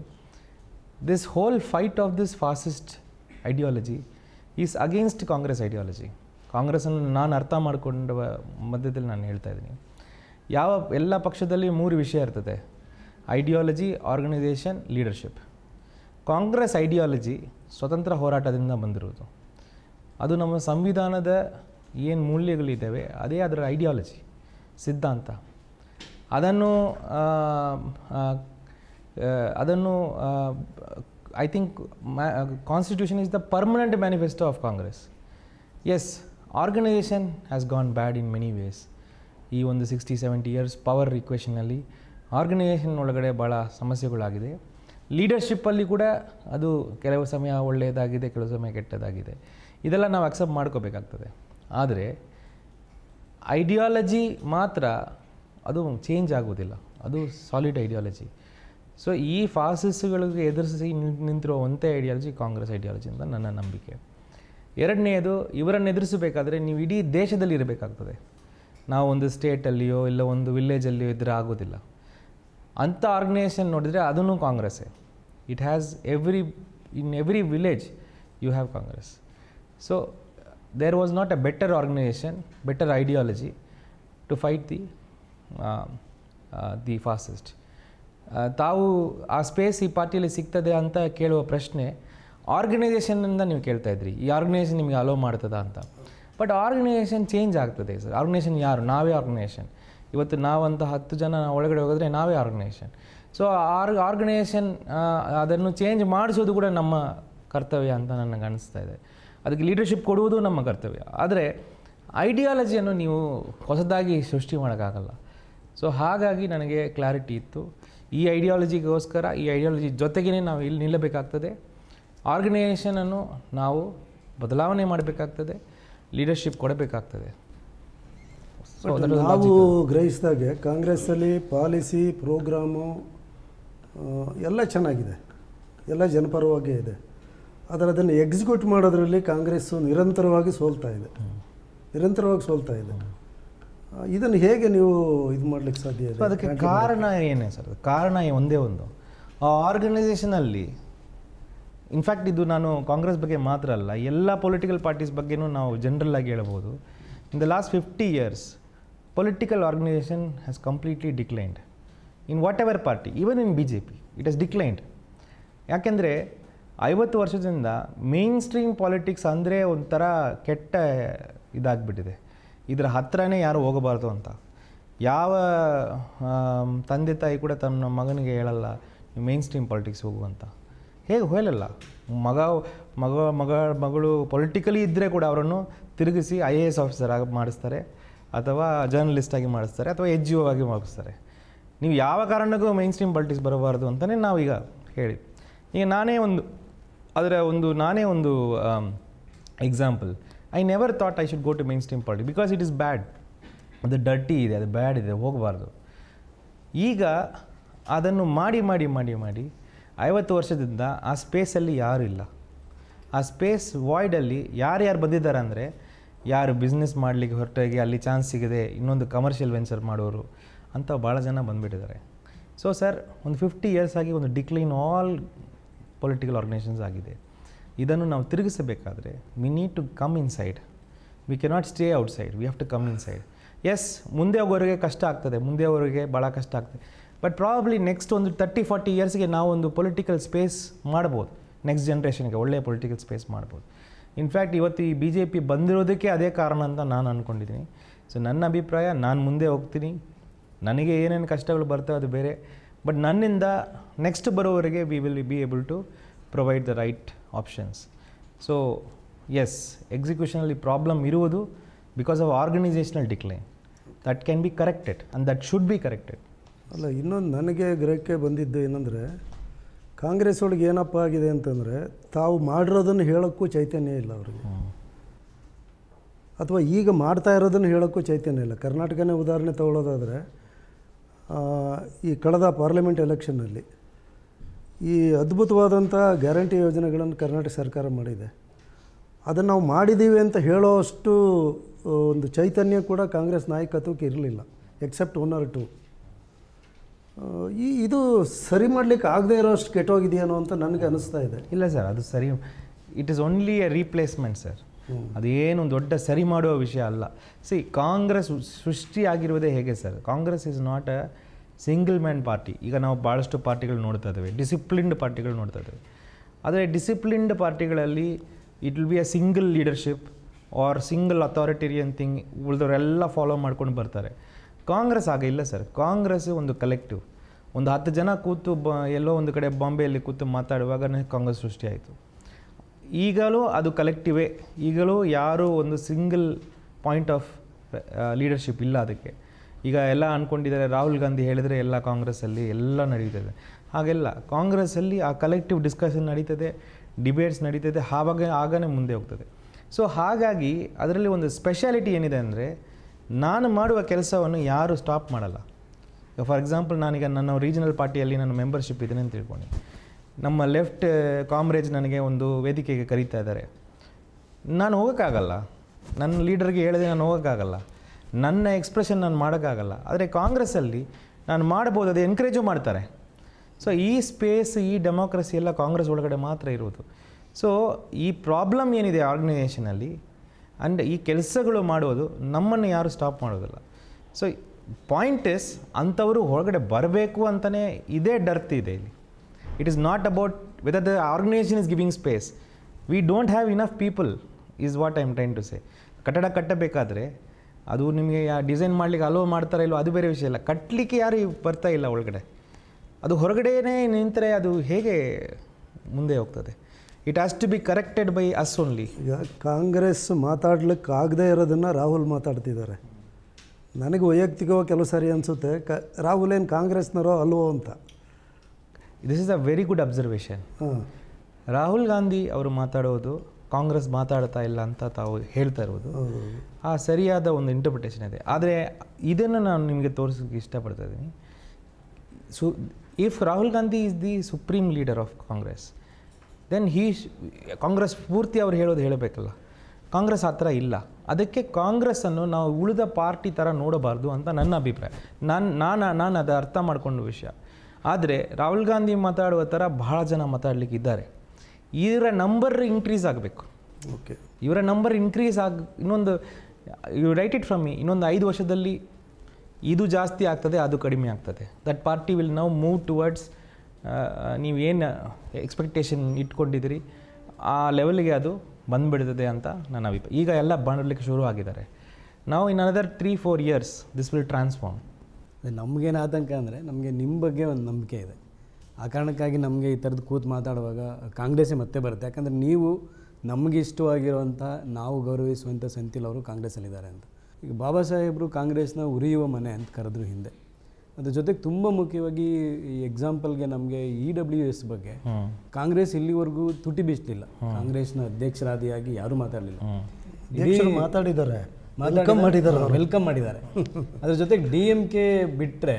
Speaker 2: this whole fight of this fascist ideology is against Congress ideology ಕಾಂಗ್ರೆಸ್ಸನ್ನು ನಾನು ಅರ್ಥ ಮಾಡಿಕೊಂಡ ಮಧ್ಯದಲ್ಲಿ ನಾನು ಹೇಳ್ತಾ ಇದ್ದೀನಿ ಯಾವ ಎಲ್ಲ ಪಕ್ಷದಲ್ಲಿ ಮೂರು ವಿಷಯ ಇರ್ತದೆ ideology organisation leadership Congress ideology ಸ್ವತಂತ್ರ ಹೋರಾಟದಿಂದ ಬಂದಿರುವುದು ಅದು ನಮ್ಮ ಸಂವಿಧಾನದ ಏನು ಮೂಲ್ಯಗಳಿದ್ದಾವೆ ಅದೇ ಅದರ ಐಡಿಯಾಲಜಿ ಸಿದ್ಧಾಂತ ಅದನ್ನು ಅದನ್ನು I think my constitution constitution the permanent permanent of Congress is organisation organisation has gone bad in many ways ಈ ಒಂದು ಸಿಕ್ಸ್ಟಿ ಸೆವೆಂಟಿ ಇಯರ್ಸ್ ಪವರ್ ಇಕ್ವೇಷನಲ್ಲಿ ಆರ್ಗನೈಸೇಷನ್ ಒಳಗಡೆ ಭಾಳ ಸಮಸ್ಯೆಗಳಾಗಿದೆ ಲೀಡರ್ಶಿಪ್ಪಲ್ಲಿ ಕೂಡ ಅದು ಕೆಲವು ಸಮಯ ಒಳ್ಳೆಯದಾಗಿದೆ ಕೆಲವು ಸಮಯ ಕೆಟ್ಟದಾಗಿದೆ ಇದೆಲ್ಲ ನಾವು ಅಕ್ಸೆಪ್ಟ್ ಮಾಡ್ಕೋಬೇಕಾಗ್ತದೆ ಆದರೆ ಐಡಿಯಾಲಜಿ ಮಾತ್ರ ಅದು ಚೇಂಜ್ ಆಗೋದಿಲ್ಲ ಅದು ಸಾಲಿಡ್ ಐಡಿಯಾಲಜಿ ಸೊ ಈ ಫಾಸಿಸ್ಟ್ಗಳಿಗೆ ಎದುರಿಸಿ ನಿಂತಿರುವ ಒಂದೇ ಐಡಿಯಾಲಜಿ ಕಾಂಗ್ರೆಸ್ ಐಡಿಯಾಲಜಿ ಅಂತ ನನ್ನ ನಂಬಿಕೆ ಎರಡನೇದು ಇವರನ್ನು ಎದುರಿಸಬೇಕಾದ್ರೆ ನೀವು ಇಡೀ ದೇಶದಲ್ಲಿ ಇರಬೇಕಾಗ್ತದೆ ನಾವು ಒಂದು ಸ್ಟೇಟಲ್ಲಿಯೋ ಇಲ್ಲ ಒಂದು ವಿಲೇಜಲ್ಲಿಯೋ ಇದ್ದರೆ ಆಗೋದಿಲ್ಲ ಅಂಥ ಆರ್ಗನೈಸೇಷನ್ ನೋಡಿದರೆ ಅದನ್ನು ಕಾಂಗ್ರೆಸ್ಸೇ it has every in every village you have Congress so there was not a better organisation better ideology to fight the the fastest ತಾವು ಆ ಸ್ಪೇಸ್ ಈ ಪಾರ್ಟಿಯಲ್ಲಿ ಸಿಗ್ತದೆ ಅಂತ ಕೇಳುವ ಪ್ರಶ್ನೆ ಆರ್ಗನೈಸೇಷನಿಂದ ನೀವು ಕೇಳ್ತಾ ಇದ್ರಿ ಈ ಆರ್ಗನೈಸೇಷನ್ ನಿಮಗೆ ಅಲೋ ಮಾಡ್ತದಾ ಅಂತ ಬಟ್ ಆರ್ಗನೈಸೇಷನ್ ಚೇಂಜ್ ಆಗ್ತದೆ ಸರ್ ಆರ್ಗನೈಸೇಷನ್ ಯಾರು ನಾವೇ ಆರ್ಗನೈಸೇಷನ್ ಇವತ್ತು ನಾವಂತ ಹತ್ತು ಜನ ಒಳಗಡೆ ಹೋಗಿದ್ರೆ ನಾವೇ ಆರ್ಗನೈಸೇಷನ್ ಸೊ ಆರ್ ಆರ್ಗನೈಸೇಷನ್ ಅದನ್ನು ಚೇಂಜ್ ಮಾಡಿಸೋದು ಕೂಡ ನಮ್ಮ ಕರ್ತವ್ಯ ಅಂತ ನನಗೆ ಅನಿಸ್ತಾ ಇದೆ ಅದಕ್ಕೆ ಲೀಡರ್ಶಿಪ್ ಕೊಡುವುದು ನಮ್ಮ ಕರ್ತವ್ಯ ಆದರೆ ಐಡಿಯಾಲಜಿಯನ್ನು ನೀವು ಹೊಸದಾಗಿ ಸೃಷ್ಟಿ ಮಾಡೋಕ್ಕಾಗಲ್ಲ ಸೊ ಹಾಗಾಗಿ ನನಗೆ ಕ್ಲಾರಿಟಿ ಇತ್ತು ಈ ಐಡಿಯಾಲಜಿಗೋಸ್ಕರ ಈ ಐಡಿಯಾಲಜಿ ಜೊತೆಗೇ ನಾವು ಇಲ್ಲಿ ನಿಲ್ಲಬೇಕಾಗ್ತದೆ ಆರ್ಗನೈಸೇಷನನ್ನು ನಾವು ಬದಲಾವಣೆ ಮಾಡಬೇಕಾಗ್ತದೆ ಲೀಡರ್ಶಿಪ್ ಕೊಡಬೇಕಾಗ್ತದೆ ನಾವು
Speaker 3: ಗ್ರಹಿಸಿದಾಗೆ ಕಾಂಗ್ರೆಸ್ಸಲ್ಲಿ ಪಾಲಿಸಿ ಪ್ರೋಗ್ರಾಮು ಎಲ್ಲ ಚೆನ್ನಾಗಿದೆ ಎಲ್ಲ ಜನಪರವಾಗೇ ಇದೆ ಆದರೆ ಅದನ್ನು ಎಕ್ಸಿಕ್ಯೂಟ್ ಮಾಡೋದರಲ್ಲಿ ಕಾಂಗ್ರೆಸ್ಸು ನಿರಂತರವಾಗಿ ಸೋಲ್ತಾ ಇದೆ ನಿರಂತರವಾಗಿ ಸೋಲ್ತಾ ಇದೆ ಇದನ್ನು ಹೇಗೆ ನೀವು ಇದು ಮಾಡಲಿಕ್ಕೆ ಸಾಧ್ಯ ಅದಕ್ಕೆ ಕಾರಣ
Speaker 2: ಏನೇ ಸರ್ ಕಾರಣ ಒಂದೇ ಒಂದು ಆ ಆರ್ಗನೈಸೇಷನಲ್ಲಿ ಇನ್ಫ್ಯಾಕ್ಟ್ ಇದು ನಾನು ಕಾಂಗ್ರೆಸ್ ಬಗ್ಗೆ ಮಾತ್ರ ಅಲ್ಲ ಎಲ್ಲ ಪೊಲಿಟಿಕಲ್ ಪಾರ್ಟೀಸ್ ಬಗ್ಗೆನೂ ನಾವು ಜನರಲ್ ಆಗಿ ಹೇಳ್ಬೋದು in the last fifty years political organisation has completely declined in whatever party even in B J P it has declined ಯಾಕೆಂದರೆ ಐವತ್ತು ವರ್ಷದಿಂದ ಮೇನ್ ಸ್ಟ್ರೀಮ್ ಪಾಲಿಟಿಕ್ಸ್ ಅಂದರೆ ಒಂಥರ ಕೆಟ್ಟ ಇದಾಗ್ಬಿಟ್ಟಿದೆ ಇದರ ಹತ್ರನೇ ಯಾರು ಹೋಗಬಾರ್ದು ಅಂತ ಯಾವ ತಂದೆ ತಾಯಿ ಕೂಡ ತನ್ನ ಮಗನಿಗೆ ಹೇಳಲ್ಲ ಮೇನ್ ಸ್ಟ್ರೀಮ್ ಪಾಲಿಟಿಕ್ಸ್ ಹೋಗುವಂತ ಹೇಗೆ ಹೇಳಲ್ಲ ಮಗ ಮಗ ಮಗ ಮಗಳು ಪೊಲಿಟಿಕಲಿ ಇದ್ದರೆ ಕೂಡ ಅವರನ್ನು ತಿರುಗಿಸಿ ಐ ಎ ಎಸ್ ಆಫೀಸರ್ ಆಗಿ ಮಾಡಿಸ್ತಾರೆ ಅಥವಾ ಜರ್ನಲಿಸ್ಟ್ ಆಗಿ ಮಾಡಿಸ್ತಾರೆ ಅಥವಾ ಎಚ್ ಜಿ ಒ ಆಗಿ ಮಾಡಿಸ್ತಾರೆ ನೀವು ಯಾವ ಕಾರಣಕ್ಕೂ ಮೇನ್ ಸ್ಟ್ರೀಮ್ ಪಾಲಿಟಿಕ್ಸ್ ಬರಬಾರ್ದು ಅಂತಲೇ ನಾವೀಗ ಹೇಳಿ ಈಗ ನಾನೇ ಒಂದು ಅದರ ಒಂದು ನಾನೇ ಒಂದು example I never thought I should go to mainstream because it is bad ಅದು ಡರ್ಟಿ ಇದೆ ಅದು ಬ್ಯಾಡ್ ಇದೆ ಹೋಗಬಾರ್ದು ಈಗ ಅದನ್ನು ಮಾಡಿ ಮಾಡಿ ಮಾಡಿ ಮಾಡಿ ಐವತ್ತು ವರ್ಷದಿಂದ ಆ ಸ್ಪೇಸಲ್ಲಿ ಯಾರು ಇಲ್ಲ ಆ ಸ್ಪೇಸ್ ವಾಯ್ಡಲ್ಲಿ ಯಾರ್ಯಾರು ಬಂದಿದ್ದಾರೆ ಅಂದರೆ ಯಾರು ಬಿಸ್ನೆಸ್ ಮಾಡಲಿಕ್ಕೆ ಹೊರಟಾಗಿ ಅಲ್ಲಿ ಚಾನ್ಸ್ ಸಿಗದೆ ಇನ್ನೊಂದು ಕಮರ್ಷಿಯಲ್ ವೆಂಚರ್ ಮಾಡೋರು ಅಂತ ಭಾಳ ಜನ ಬಂದುಬಿಟ್ಟಿದ್ದಾರೆ ಸೊ ಸರ್ ಒಂದು ಫಿಫ್ಟಿ ಇಯರ್ಸ್ ಆಗಿ ಒಂದು ಡಿಕ್ಲೈನ್ ಆಲ್ ಪೊಲಿಟಿಕಲ್ ಆರ್ಗನೈಸೇಷನ್ಸ್ ಆಗಿದೆ ಇದನ್ನು ನಾವು ತಿರುಗಿಸಬೇಕಾದ್ರೆ we need to come inside we cannot stay outside we have to come inside ಎಸ್ ಮುಂದೆ ಹೋಗೋರಿಗೆ ಕಷ್ಟ ಆಗ್ತದೆ ಮುಂದೆ ಅವರಿಗೆ ಭಾಳ ಕಷ್ಟ ಆಗ್ತದೆ ಬಟ್ ಪ್ರಾಬಬ್ಲಿ ನೆಕ್ಸ್ಟ್ ಒಂದು ತರ್ಟಿ ಫಾರ್ಟಿ ಇಯರ್ಸ್ಗೆ ನಾವು ಒಂದು ಪೊಲಿಟಿಕಲ್ ಸ್ಪೇಸ್ ಮಾಡ್ಬೋದು ನೆಕ್ಸ್ಟ್ ಜನ್ರೇಷನ್ಗೆ ಒಳ್ಳೆಯ ಪೊಲಿಟಿಕಲ್ ಸ್ಪೇಸ್ ಮಾಡ್ಬೋದು ಇನ್ಫ್ಯಾಕ್ಟ್ ಇವತ್ತು ಈ ಬಿ ಜೆ ಪಿ ಬಂದಿರೋದಕ್ಕೆ ಅದೇ ಕಾರಣ ಅಂತ ನಾನು ಅಂದ್ಕೊಂಡಿದ್ದೀನಿ ಸೊ ನನ್ನ ಅಭಿಪ್ರಾಯ ನಾನು ಮುಂದೆ ಹೋಗ್ತೀನಿ ನನಗೆ ಏನೇನು ಕಷ್ಟಗಳು ಬರ್ತವೆ ಅದು ಬೇರೆ ಬಟ್ ನನ್ನಿಂದ ನೆಕ್ಸ್ಟ್ ಬರೋವರೆಗೆ we will be able to provide the right options So, ಎಸ್ executionally problem iruvudu because of organisational decline that can be corrected and that should be corrected ಅಲ್ಲ
Speaker 3: ಇನ್ನೊಂದು ನನಗೆ ಗ್ರಹಕ್ಕೆ ಬಂದಿದ್ದು ಏನಂದರೆ ಕಾಂಗ್ರೆಸ್ ಒಳಗೆ ಏನಪ್ಪ ಆಗಿದೆ ಅಂತಂದರೆ ತಾವು ಮಾಡಿರೋದನ್ನು ಹೇಳೋಕ್ಕೂ ಚೈತನ್ಯ ಇಲ್ಲ ಅವ್ರಿಗೆ ಅಥವಾ ಈಗ ಮಾಡ್ತಾ ಇರೋದನ್ನು ಹೇಳೋಕ್ಕೂ ಚೈತನ್ಯ ಇಲ್ಲ ಕರ್ನಾಟಕನೇ ಉದಾಹರಣೆ ತಗೊಳ್ಳೋದಾದರೆ ಈ ಕಳೆದ ಪಾರ್ಲಿಮೆಂಟ್ ಎಲೆಕ್ಷನ್ನಲ್ಲಿ ಈ ಅದ್ಭುತವಾದಂಥ ಗ್ಯಾರಂಟಿ ಯೋಜನೆಗಳನ್ನು ಕರ್ನಾಟಕ ಸರ್ಕಾರ ಮಾಡಿದೆ ಅದನ್ನು ನಾವು ಮಾಡಿದ್ದೀವಿ ಅಂತ ಹೇಳೋ ಅಷ್ಟು ಒಂದು ಚೈತನ್ಯ ಕೂಡ ಕಾಂಗ್ರೆಸ್ ನಾಯಕತ್ವಕ್ಕೆ ಇರಲಿಲ್ಲ ಎಕ್ಸೆಪ್ಟ್ ಓನರ್ ಆರ್ ಟು
Speaker 2: ಈ ಇದು ಸರಿ ಮಾಡಲಿಕ್ಕೆ ಇರೋ ಅಷ್ಟು ಕೆಟ್ಟೋಗಿದೆಯೇನೋ ಅಂತ ನನಗೆ ಅನಿಸ್ತಾ ಇದೆ ಇಲ್ಲ ಸರ್ ಅದು ಸರಿ it is only a replacement sir ಏನು ದೊಡ್ಡ ಸರಿ ಮಾಡುವ ವಿಷಯ ಅಲ್ಲ ಸಿ ಕಾಂಗ್ರೆಸ್ ಸೃಷ್ಟಿಯಾಗಿರುವುದೇ ಹೇಗೆ sir Congress is not a single man party ಈಗ ನಾವು ಭಾಳಷ್ಟು ಪಾರ್ಟಿಗಳು ನೋಡ್ತಾ ಇದ್ದೇವೆ ಡಿಸಿಪ್ಲಿನ್ಡ್ ಪಾರ್ಟಿಗಳು ನೋಡ್ತಾ ಇದ್ದೇವೆ ಆದರೆ ಡಿಸಿಪ್ಲಿನ್ಡ್ ಪಾರ್ಟಿಗಳಲ್ಲಿ it will be a single leadership or single authoritarian thing ಉಳಿದವರೆಲ್ಲ ಫಾಲೋ ಮಾಡ್ಕೊಂಡು ಬರ್ತಾರೆ ಕಾಂಗ್ರೆಸ್ ಆಗ ಇಲ್ಲ ಸರ್ ಕಾಂಗ್ರೆಸ್ ಒಂದು ಕಲೆಕ್ಟಿವ್ ಒಂದು ಹತ್ತು ಜನ ಕೂತು ಬ ಎಲ್ಲೋ ಒಂದು ಕಡೆ ಬಾಂಬೆಯಲ್ಲಿ ಕೂತು ಮಾತಾಡುವಾಗನೇ ಕಾಂಗ್ರೆಸ್ ಸೃಷ್ಟಿಯಾಯಿತು ಈಗಲೂ ಅದು ಕಲೆಕ್ಟಿವೇ ಈಗಲೂ ಯಾರೂ ಒಂದು ಸಿಂಗಲ್ ಪಾಯಿಂಟ್ ಆಫ್ ಲೀಡರ್ಶಿಪ್ ಇಲ್ಲ ಅದಕ್ಕೆ ಈಗ ಎಲ್ಲ ಅಂದ್ಕೊಂಡಿದ್ದಾರೆ ರಾಹುಲ್ ಗಾಂಧಿ ಹೇಳಿದರೆ ಎಲ್ಲ ಕಾಂಗ್ರೆಸ್ಸಲ್ಲಿ ಎಲ್ಲ ನಡೀತದೆ ಹಾಗೆಲ್ಲ ಕಾಂಗ್ರೆಸ್ಸಲ್ಲಿ ಆ ಕಲೆಕ್ಟಿವ್ ಡಿಸ್ಕಷನ್ ನಡೀತದೆ ಡಿಬೇಟ್ಸ್ ನಡೀತದೆ ಆವಾಗ ಆಗನೇ ಮುಂದೆ ಹೋಗ್ತದೆ ಸೊ ಹಾಗಾಗಿ ಅದರಲ್ಲಿ ಒಂದು ಸ್ಪೆಷಾಲಿಟಿ ಏನಿದೆ ಅಂದರೆ ನಾನು ಮಾಡುವ ಕೆಲಸವನ್ನು ಯಾರೂ ಸ್ಟಾಪ್ ಮಾಡಲ್ಲ ಈಗ ಫಾರ್ ಎಕ್ಸಾಂಪಲ್ ನಾನೀಗ ನನ್ನ ರೀಜನಲ್ ಪಾರ್ಟಿಯಲ್ಲಿ ನನ್ನ ಮೆಂಬರ್ಶಿಪ್ ಇದ್ದೀನಿ ಅಂತ ತಿಳ್ಕೊಂಡು ನಮ್ಮ ಲೆಫ್ಟ್ ಕಾಮ್ರೇಜ್ ನನಗೆ ಒಂದು ವೇದಿಕೆಗೆ ಕರೀತಾ ಇದ್ದಾರೆ ನಾನು ಹೋಗೋಕ್ಕಾಗಲ್ಲ ನನ್ನ ಲೀಡರ್ಗೆ ಹೇಳಿದೆ ನಾನು ಹೋಗೋಕ್ಕಾಗಲ್ಲ ನನ್ನ ಎಕ್ಸ್ಪ್ರೆಷನ್ ನಾನು ಮಾಡೋಕ್ಕಾಗಲ್ಲ ಆದರೆ ಕಾಂಗ್ರೆಸ್ಸಲ್ಲಿ ನಾನು ಮಾಡ್ಬೋದು ಅದು ಎನ್ಕರೇಜು ಮಾಡ್ತಾರೆ ಸೊ ಈ ಸ್ಪೇಸ್ ಈ ಡೆಮೋಕ್ರಸಿ ಎಲ್ಲ ಕಾಂಗ್ರೆಸ್ ಒಳಗಡೆ ಮಾತ್ರ ಇರೋದು ಸೊ ಈ ಪ್ರಾಬ್ಲಮ್ ಏನಿದೆ ಆರ್ಗನೈಸೇಷನಲ್ಲಿ ಅಂಡ್ ಈ ಕೆಲಸಗಳು ಮಾಡೋದು ನಮ್ಮನ್ನು ಯಾರು ಸ್ಟಾಪ್ ಮಾಡೋದಿಲ್ಲ ಸೊ ಪಾಯಿಂಟ್ ಇಸ್ ಅಂಥವರು ಹೊರಗಡೆ ಬರಬೇಕು ಅಂತಲೇ ಇದೇ ಡರ್ತ್ ಇದೆ ಇಲ್ಲಿ it is not about whether the organisation is giving space we don't have enough people is what I am trying to say ಕಟ್ಟಡ ಕಟ್ಟಬೇಕಾದ್ರೆ ಅದು ನಿಮಗೆ ಡಿಸೈನ್ ಮಾಡಲಿಕ್ಕೆ ಅಲೋ ಮಾಡ್ತಾರೆ ಇಲ್ಲೋ ಅದು ಬೇರೆ ವಿಷಯ ಇಲ್ಲ ಕಟ್ಟಲಿಕ್ಕೆ ಯಾರು ಬರ್ತಾ ಇಲ್ಲ ಒಳಗಡೆ ಅದು ಹೊರಗಡೆಯೇ ನಿಂತರೆ ಅದು ಹೇಗೆ ಮುಂದೆ ಹೋಗ್ತದೆ it has to be corrected by us only ಈಗ
Speaker 3: ಕಾಂಗ್ರೆಸ್ ಮಾತಾಡ್ಲಿಕ್ಕೆ ಆಗದೇ ಇರೋದನ್ನು ರಾಹುಲ್ ಮಾತಾಡ್ತಿದ್ದಾರೆ ನನಗೆ ವೈಯಕ್ತಿಕವಾಗಿ ಕೆಲವು ಸಾರಿ ಅನಿಸುತ್ತೆ ಕ ರಾಹುಲ್ ಏನು ಕಾಂಗ್ರೆಸ್ನರೋ
Speaker 2: ಅಲ್ವೋ ಅಂತ this is a very good observation Rahul Gandhi ಅವರು ಮಾತಾಡೋದು ಕಾಂಗ್ರೆಸ್ ಮಾತಾಡ್ತಾ ಇಲ್ಲ ಅಂತ ತಾವು ಹೇಳ್ತಾ ಇರೋದು ಆ ಸರಿಯಾದ ಒಂದು ಇಂಟರ್ಪ್ರಿಟೇಷನ್ ಇದೆ ಆದರೆ ಇದನ್ನು ನಾನು ನಿಮಗೆ ತೋರಿಸೋಕ್ಕೆ ಇಷ್ಟಪಡ್ತಾ ಇದ್ದೀನಿ so if Rahul Gandhi is the supreme leader of Congress then he Congress ಪೂರ್ತಿ ಅವ್ರು ಹೇಳೋದು ಹೇಳಬೇಕಲ್ಲ ಕಾಂಗ್ರೆಸ್ ಆ ಥರ ಇಲ್ಲ ಅದಕ್ಕೆ ಕಾಂಗ್ರೆಸ್ಸನ್ನು ನಾವು ಉಳಿದ ಪಾರ್ಟಿ ಥರ ನೋಡಬಾರ್ದು ಅಂತ ನನ್ನ ಅಭಿಪ್ರಾಯ ನಾನು ನಾನು ನಾನು ಅದು ಅರ್ಥ ಮಾಡಿಕೊಂಡು ವಿಷಯ ಆದರೆ ರಾಹುಲ್ ಗಾಂಧಿ ಮಾತಾಡುವ ಥರ ಭಾಳ ಜನ ಮಾತಾಡಲಿಕ್ಕಿದ್ದಾರೆ ಇವರ ನಂಬರ್ ಇನ್ಕ್ರೀಸ್ ಆಗಬೇಕು ಓಕೆ ಇವರ ನಂಬರ್ ಇನ್ಕ್ರೀಸ್ ಆಗ ಇನ್ನೊಂದು you write it from me ಇನ್ನೊಂದು ಐದು ವರ್ಷದಲ್ಲಿ ಇದು ಜಾಸ್ತಿ ಆಗ್ತದೆ ಅದು ಕಡಿಮೆ ಆಗ್ತದೆ that party will now move towards ನೀವೇನು ಎಕ್ಸ್ಪೆಕ್ಟೇಷನ್ ಇಟ್ಕೊಂಡಿದ್ದೀರಿ ಆ ಲೆವೆಲ್ಗೆ ಅದು ಬಂದುಬಿಡ್ತದೆ ಅಂತ ನನ್ನ ಅಭಿಪ್ರಾಯ ಈಗ ಎಲ್ಲ ಬಂಡಲಿಕ್ಕೆ ಶುರು ಆಗಿದ್ದಾರೆ ನಾವು in another three four years this will transform
Speaker 1: ನಮಗೇನು ಆತಂಕ ಅಂದರೆ ನಮಗೆ ನಿಮ್ಮ ಬಗ್ಗೆ ಒಂದು ನಂಬಿಕೆ ಇದೆ ಆ ಕಾರಣಕ್ಕಾಗಿ ನಮಗೆ ಈ ಥರದ್ದು ಕೂತು ಮಾತಾಡುವಾಗ ಕಾಂಗ್ರೆಸ್ಸೇ ಮತ್ತೆ ಬರುತ್ತೆ ಯಾಕಂದರೆ ನೀವು ನಮಗಿಷ್ಟವಾಗಿರುವಂಥ ನಾವು ಗೌರವಿಸುವಂಥ ಸಂತಿಲ್ ಅವರು ಕಾಂಗ್ರೆಸ್ಸಲ್ಲಿದ್ದಾರೆ ಅಂತ ಈಗ ಬಾಬಾ ಸಾಹೇಬರು ಕಾಂಗ್ರೆಸ್ನ ಉರಿಯುವ ಮನೆ ಅಂತ ಕರೆದ್ರು ಹಿಂದೆ ಅದ್ರ ಜೊತೆಗೆ ತುಂಬ ಮುಖ್ಯವಾಗಿ ಈ ಎಕ್ಸಾಂಪಲ್ಗೆ ನಮಗೆ ಇ ಡಬ್ಲ್ಯೂ ಎಸ್ ಬಗ್ಗೆ ಕಾಂಗ್ರೆಸ್ ಇಲ್ಲಿವರೆಗೂ ತುಟಿ ಬೀಸಲಿಲ್ಲ ಕಾಂಗ್ರೆಸ್ನ ಅಧ್ಯಕ್ಷರಾದಿಯಾಗಿ ಯಾರೂ ಮಾತಾಡಲಿಲ್ಲ ಮಾತಾಡಿದ್ದಾರೆ ವೆಲ್ಕಮ್ ಮಾಡಿದ್ದಾರೆ ಅದ್ರ ಜೊತೆಗೆ ಡಿ ಎಂ ಕೆ ಬಿಟ್ಟರೆ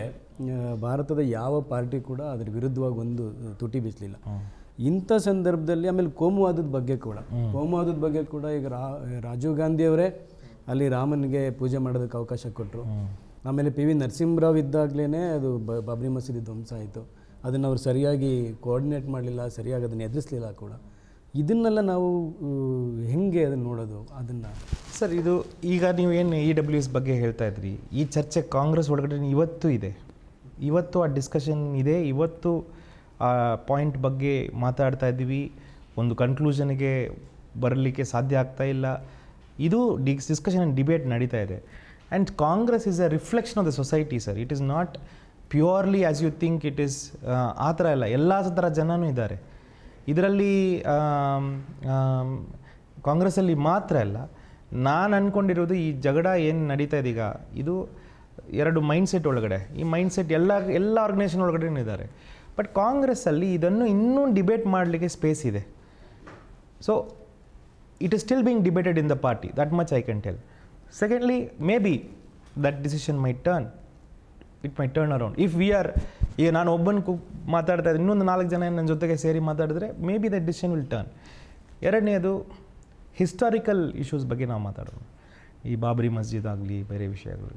Speaker 1: ಭಾರತದ ಯಾವ ಪಾರ್ಟಿ ಕೂಡ ಅದ್ರ ವಿರುದ್ಧವಾಗಿ ಒಂದು ತುಟಿ ಬೀಸಲಿಲ್ಲ ಇಂಥ ಸಂದರ್ಭದಲ್ಲಿ ಆಮೇಲೆ ಕೋಮುವಾದದ ಬಗ್ಗೆ ಕೂಡ ಕೋಮುವಾದದ ಬಗ್ಗೆ ಕೂಡ ಈಗ ರಾಜೀವ್ ಗಾಂಧಿಯವರೇ ಅಲ್ಲಿ ರಾಮನಿಗೆ ಪೂಜೆ ಮಾಡೋದಕ್ಕೆ ಅವಕಾಶ ಕೊಟ್ಟರು ಆಮೇಲೆ ಪಿ ವಿ ನರಸಿಂಹರಾವ್ ಇದ್ದಾಗಲೇ ಅದು ಬಾಬ್ರಿ ಮಸೀದಿ ಧ್ವಂಸ ಆಯಿತು ಅದನ್ನು ಅವರು ಸರಿಯಾಗಿ ಕೋಆರ್ಡಿನೇಟ್ ಮಾಡಲಿಲ್ಲ ಸರಿಯಾಗಿ ಅದನ್ನು ಎದುರಿಸಲಿಲ್ಲ ಕೂಡ ಇದನ್ನೆಲ್ಲ ನಾವು ಹೆಂಗೆ ಅದನ್ನು ನೋಡೋದು ಅದನ್ನು
Speaker 2: ಸರ್ ಇದು ಈಗ ಏನು ಇ ಡಬ್ಲ್ಯೂ ಎಸ್ ಬಗ್ಗೆ ಹೇಳ್ತಾ ಇದ್ರಿ ಈ ಚರ್ಚೆ ಕಾಂಗ್ರೆಸ್ ಒಳಗಡೆ ಇವತ್ತು ಇದೆ ಇವತ್ತು ಆ ಡಿಸ್ಕಷನ್ ಇದೆ ಇವತ್ತು ಆ ಪಾಯಿಂಟ್ ಬಗ್ಗೆ ಮಾತಾಡ್ತಾ ಇದ್ದೀವಿ ಒಂದು ಕನ್ಕ್ಲೂಷನ್ಗೆ ಬರಲಿಕ್ಕೆ ಸಾಧ್ಯ ಆಗ್ತಾ ಇಲ್ಲ ಇದು ಡಿಸ್ ಡಿಸ್ಕಷನ್ ಆ್ಯಂಡ್ ಡಿಬೇಟ್ ನಡೀತಾ ಇದೆ and Congress is a reflection of the society sir it is not purely as you think it is ಆ ಥರ ಇಲ್ಲ ಎಲ್ಲ ಥರ ಜನನೂ ಇದ್ದಾರೆ ಇದರಲ್ಲಿ ಕಾಂಗ್ರೆಸ್ಸಲ್ಲಿ ಮಾತ್ರ ಅಲ್ಲ ನಾನು ಅಂದ್ಕೊಂಡಿರೋದು ಈ ಜಗಳ ಏನು ನಡೀತಾ ಇದೆ ಈಗ ಇದು ಎರಡು ಮೈಂಡ್ಸೆಟ್ ಒಳಗಡೆ ಈ ಮೈಂಡ್ಸೆಟ್ ಎಲ್ಲ ಎಲ್ಲ ಆರ್ಗನೈಸೇಷನ್ ಒಳಗಡೆ ಇದ್ದಾರೆ ಬಟ್ ಕಾಂಗ್ರೆಸ್ಸಲ್ಲಿ ಇದನ್ನು ಇನ್ನೂ ಡಿಬೇಟ್ ಮಾಡಲಿಕ್ಕೆ ಸ್ಪೇಸ್ ಇದೆ so it is still being debated in the party that much I can tell secondly maybe that decision my turn it my turn around if we are ಈಗ ನಾನು ಒಬ್ಬನ ಕು ಮಾತಾಡ್ತಾ ಇದ್ದೆ ಇನ್ನೊಂದು ನಾಲ್ಕು ಜನ ನನ್ನ ಜೊತೆಗೆ ಸೇರಿ ಮಾತಾಡಿದ್ರೆ maybe that decision will turn ಎರಡನೇದು ಹಿಸ್ಟಾರಿಕಲ್ ಇಶ್ಯೂಸ್ ಬಗ್ಗೆ ನಾವು ಮಾತಾಡೋಣ ಈ ಬಾಬರಿ ಮಸ್ಜಿದ್ ಆಗಲಿ ಬೇರೆ ವಿಷಯಗಳು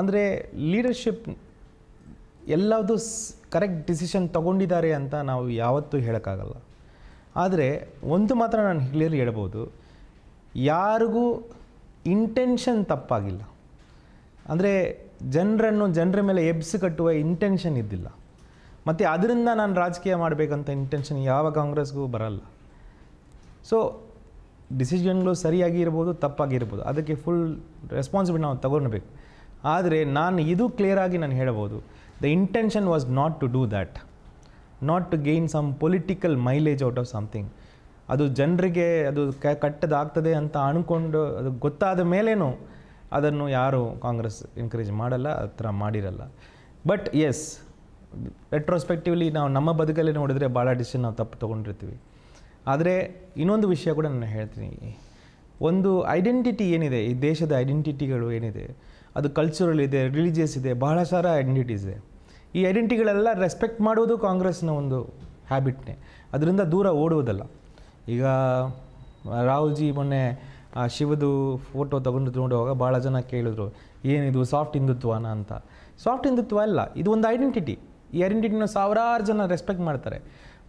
Speaker 2: ಅಂದರೆ ಲೀಡರ್ಶಿಪ್ ಎಲ್ಲದೂ ಕರೆಕ್ಟ್ ಡಿಸಿಷನ್ ತಗೊಂಡಿದ್ದಾರೆ ಅಂತ ನಾವು ಯಾವತ್ತೂ ಹೇಳೋಕ್ಕಾಗಲ್ಲ ಆದರೆ ಒಂದು ಮಾತ್ರ ನಾನು ಕ್ಲಿಯರ್ ಹೇಳ್ಬೋದು ಯಾರಿಗೂ ಇಂಟೆನ್ಷನ್ ತಪ್ಪಾಗಿಲ್ಲ ಅಂದರೆ ಜನರನ್ನು ಜನರ ಮೇಲೆ ಎಬ್ಸ್ ಕಟ್ಟುವ ಇಂಟೆನ್ಷನ್ ಇದ್ದಿಲ್ಲ ಮತ್ತು ಅದರಿಂದ ನಾನು ರಾಜಕೀಯ ಮಾಡಬೇಕಂತ ಇಂಟೆನ್ಷನ್ ಯಾವ ಕಾಂಗ್ರೆಸ್ಗೂ ಬರಲ್ಲ ಸೊ ಡಿಸಿಷನ್ಗಳು ಸರಿಯಾಗಿ ತಪ್ಪಾಗಿರ್ಬೋದು ಅದಕ್ಕೆ ಫುಲ್ ರೆಸ್ಪಾನ್ಸಿಬಿಲಿಟಿ ನಾವು ತಗೊಳ್ಬೇಕು ಆದರೆ ನಾನು ಇದು ಕ್ಲಿಯರಾಗಿ ನಾನು ಹೇಳಬಹುದು the intention was not to do that not to gain some political mileage out of something ಅದು ಜನರಿಗೆ ಅದು ಕ ಕಟ್ಟದಾಗ್ತದೆ ಅಂತ ಅನ್ಕೊಂಡು ಅದು ಗೊತ್ತಾದ ಮೇಲೇನು ಅದನ್ನು ಯಾರು ಕಾಂಗ್ರೆಸ್ ಎನ್ಕರೇಜ್ ಮಾಡಲ್ಲ ಆ ಥರ ಮಾಡಿರಲ್ಲ ಬಟ್ ಎಸ್ ರೆಟ್ರೋಸ್ಪೆಕ್ಟಿವ್ಲಿ ನಾವು ನಮ್ಮ ಬದುಕಲ್ಲಿ ನೋಡಿದ್ರೆ ಭಾಳ ಡಿಸಿಷನ್ ನಾವು ತಪ್ಪು ತೊಗೊಂಡಿರ್ತೀವಿ ಆದರೆ ಇನ್ನೊಂದು ವಿಷಯ ಕೂಡ ನಾನು ಹೇಳ್ತೀನಿ ಒಂದು ಐಡೆಂಟಿಟಿ ಏನಿದೆ ಈ ದೇಶದ ಐಡೆಂಟಿಟಿಗಳು ಏನಿದೆ ಅದು ಕಲ್ಚರಲ್ ಇದೆ ರಿಲಿಜಿಯಸ್ ಇದೆ ಬಹಳ ಸಾರ ಐಡೆಂಟಿಟೀಸ್ ಇದೆ ಈ ಐಡೆಂಟಿಗಳೆಲ್ಲ ರೆಸ್ಪೆಕ್ಟ್ ಮಾಡುವುದು ಕಾಂಗ್ರೆಸ್ನ ಒಂದು ಹ್ಯಾಬಿಟ್ನೇ ಅದರಿಂದ ದೂರ ಓಡುವುದಲ್ಲ ಈಗ ರಾಹುಲ್ಜಿ ಮೊನ್ನೆ ಶಿವದು ಫೋಟೋ ತಗೊಂಡು ನೋಡುವಾಗ ಭಾಳ ಜನ ಕೇಳಿದ್ರು ಏನಿದು ಸಾಫ್ಟ್ ಹಿಂದುತ್ವನ ಅಂತ ಸಾಫ್ಟ್ ಹಿಂದುತ್ವ ಅಲ್ಲ ಇದು ಒಂದು ಐಡೆಂಟಿಟಿ ಈ ಐಡೆಂಟಿಟಿನ ಸಾವಿರಾರು ಜನ ರೆಸ್ಪೆಕ್ಟ್ ಮಾಡ್ತಾರೆ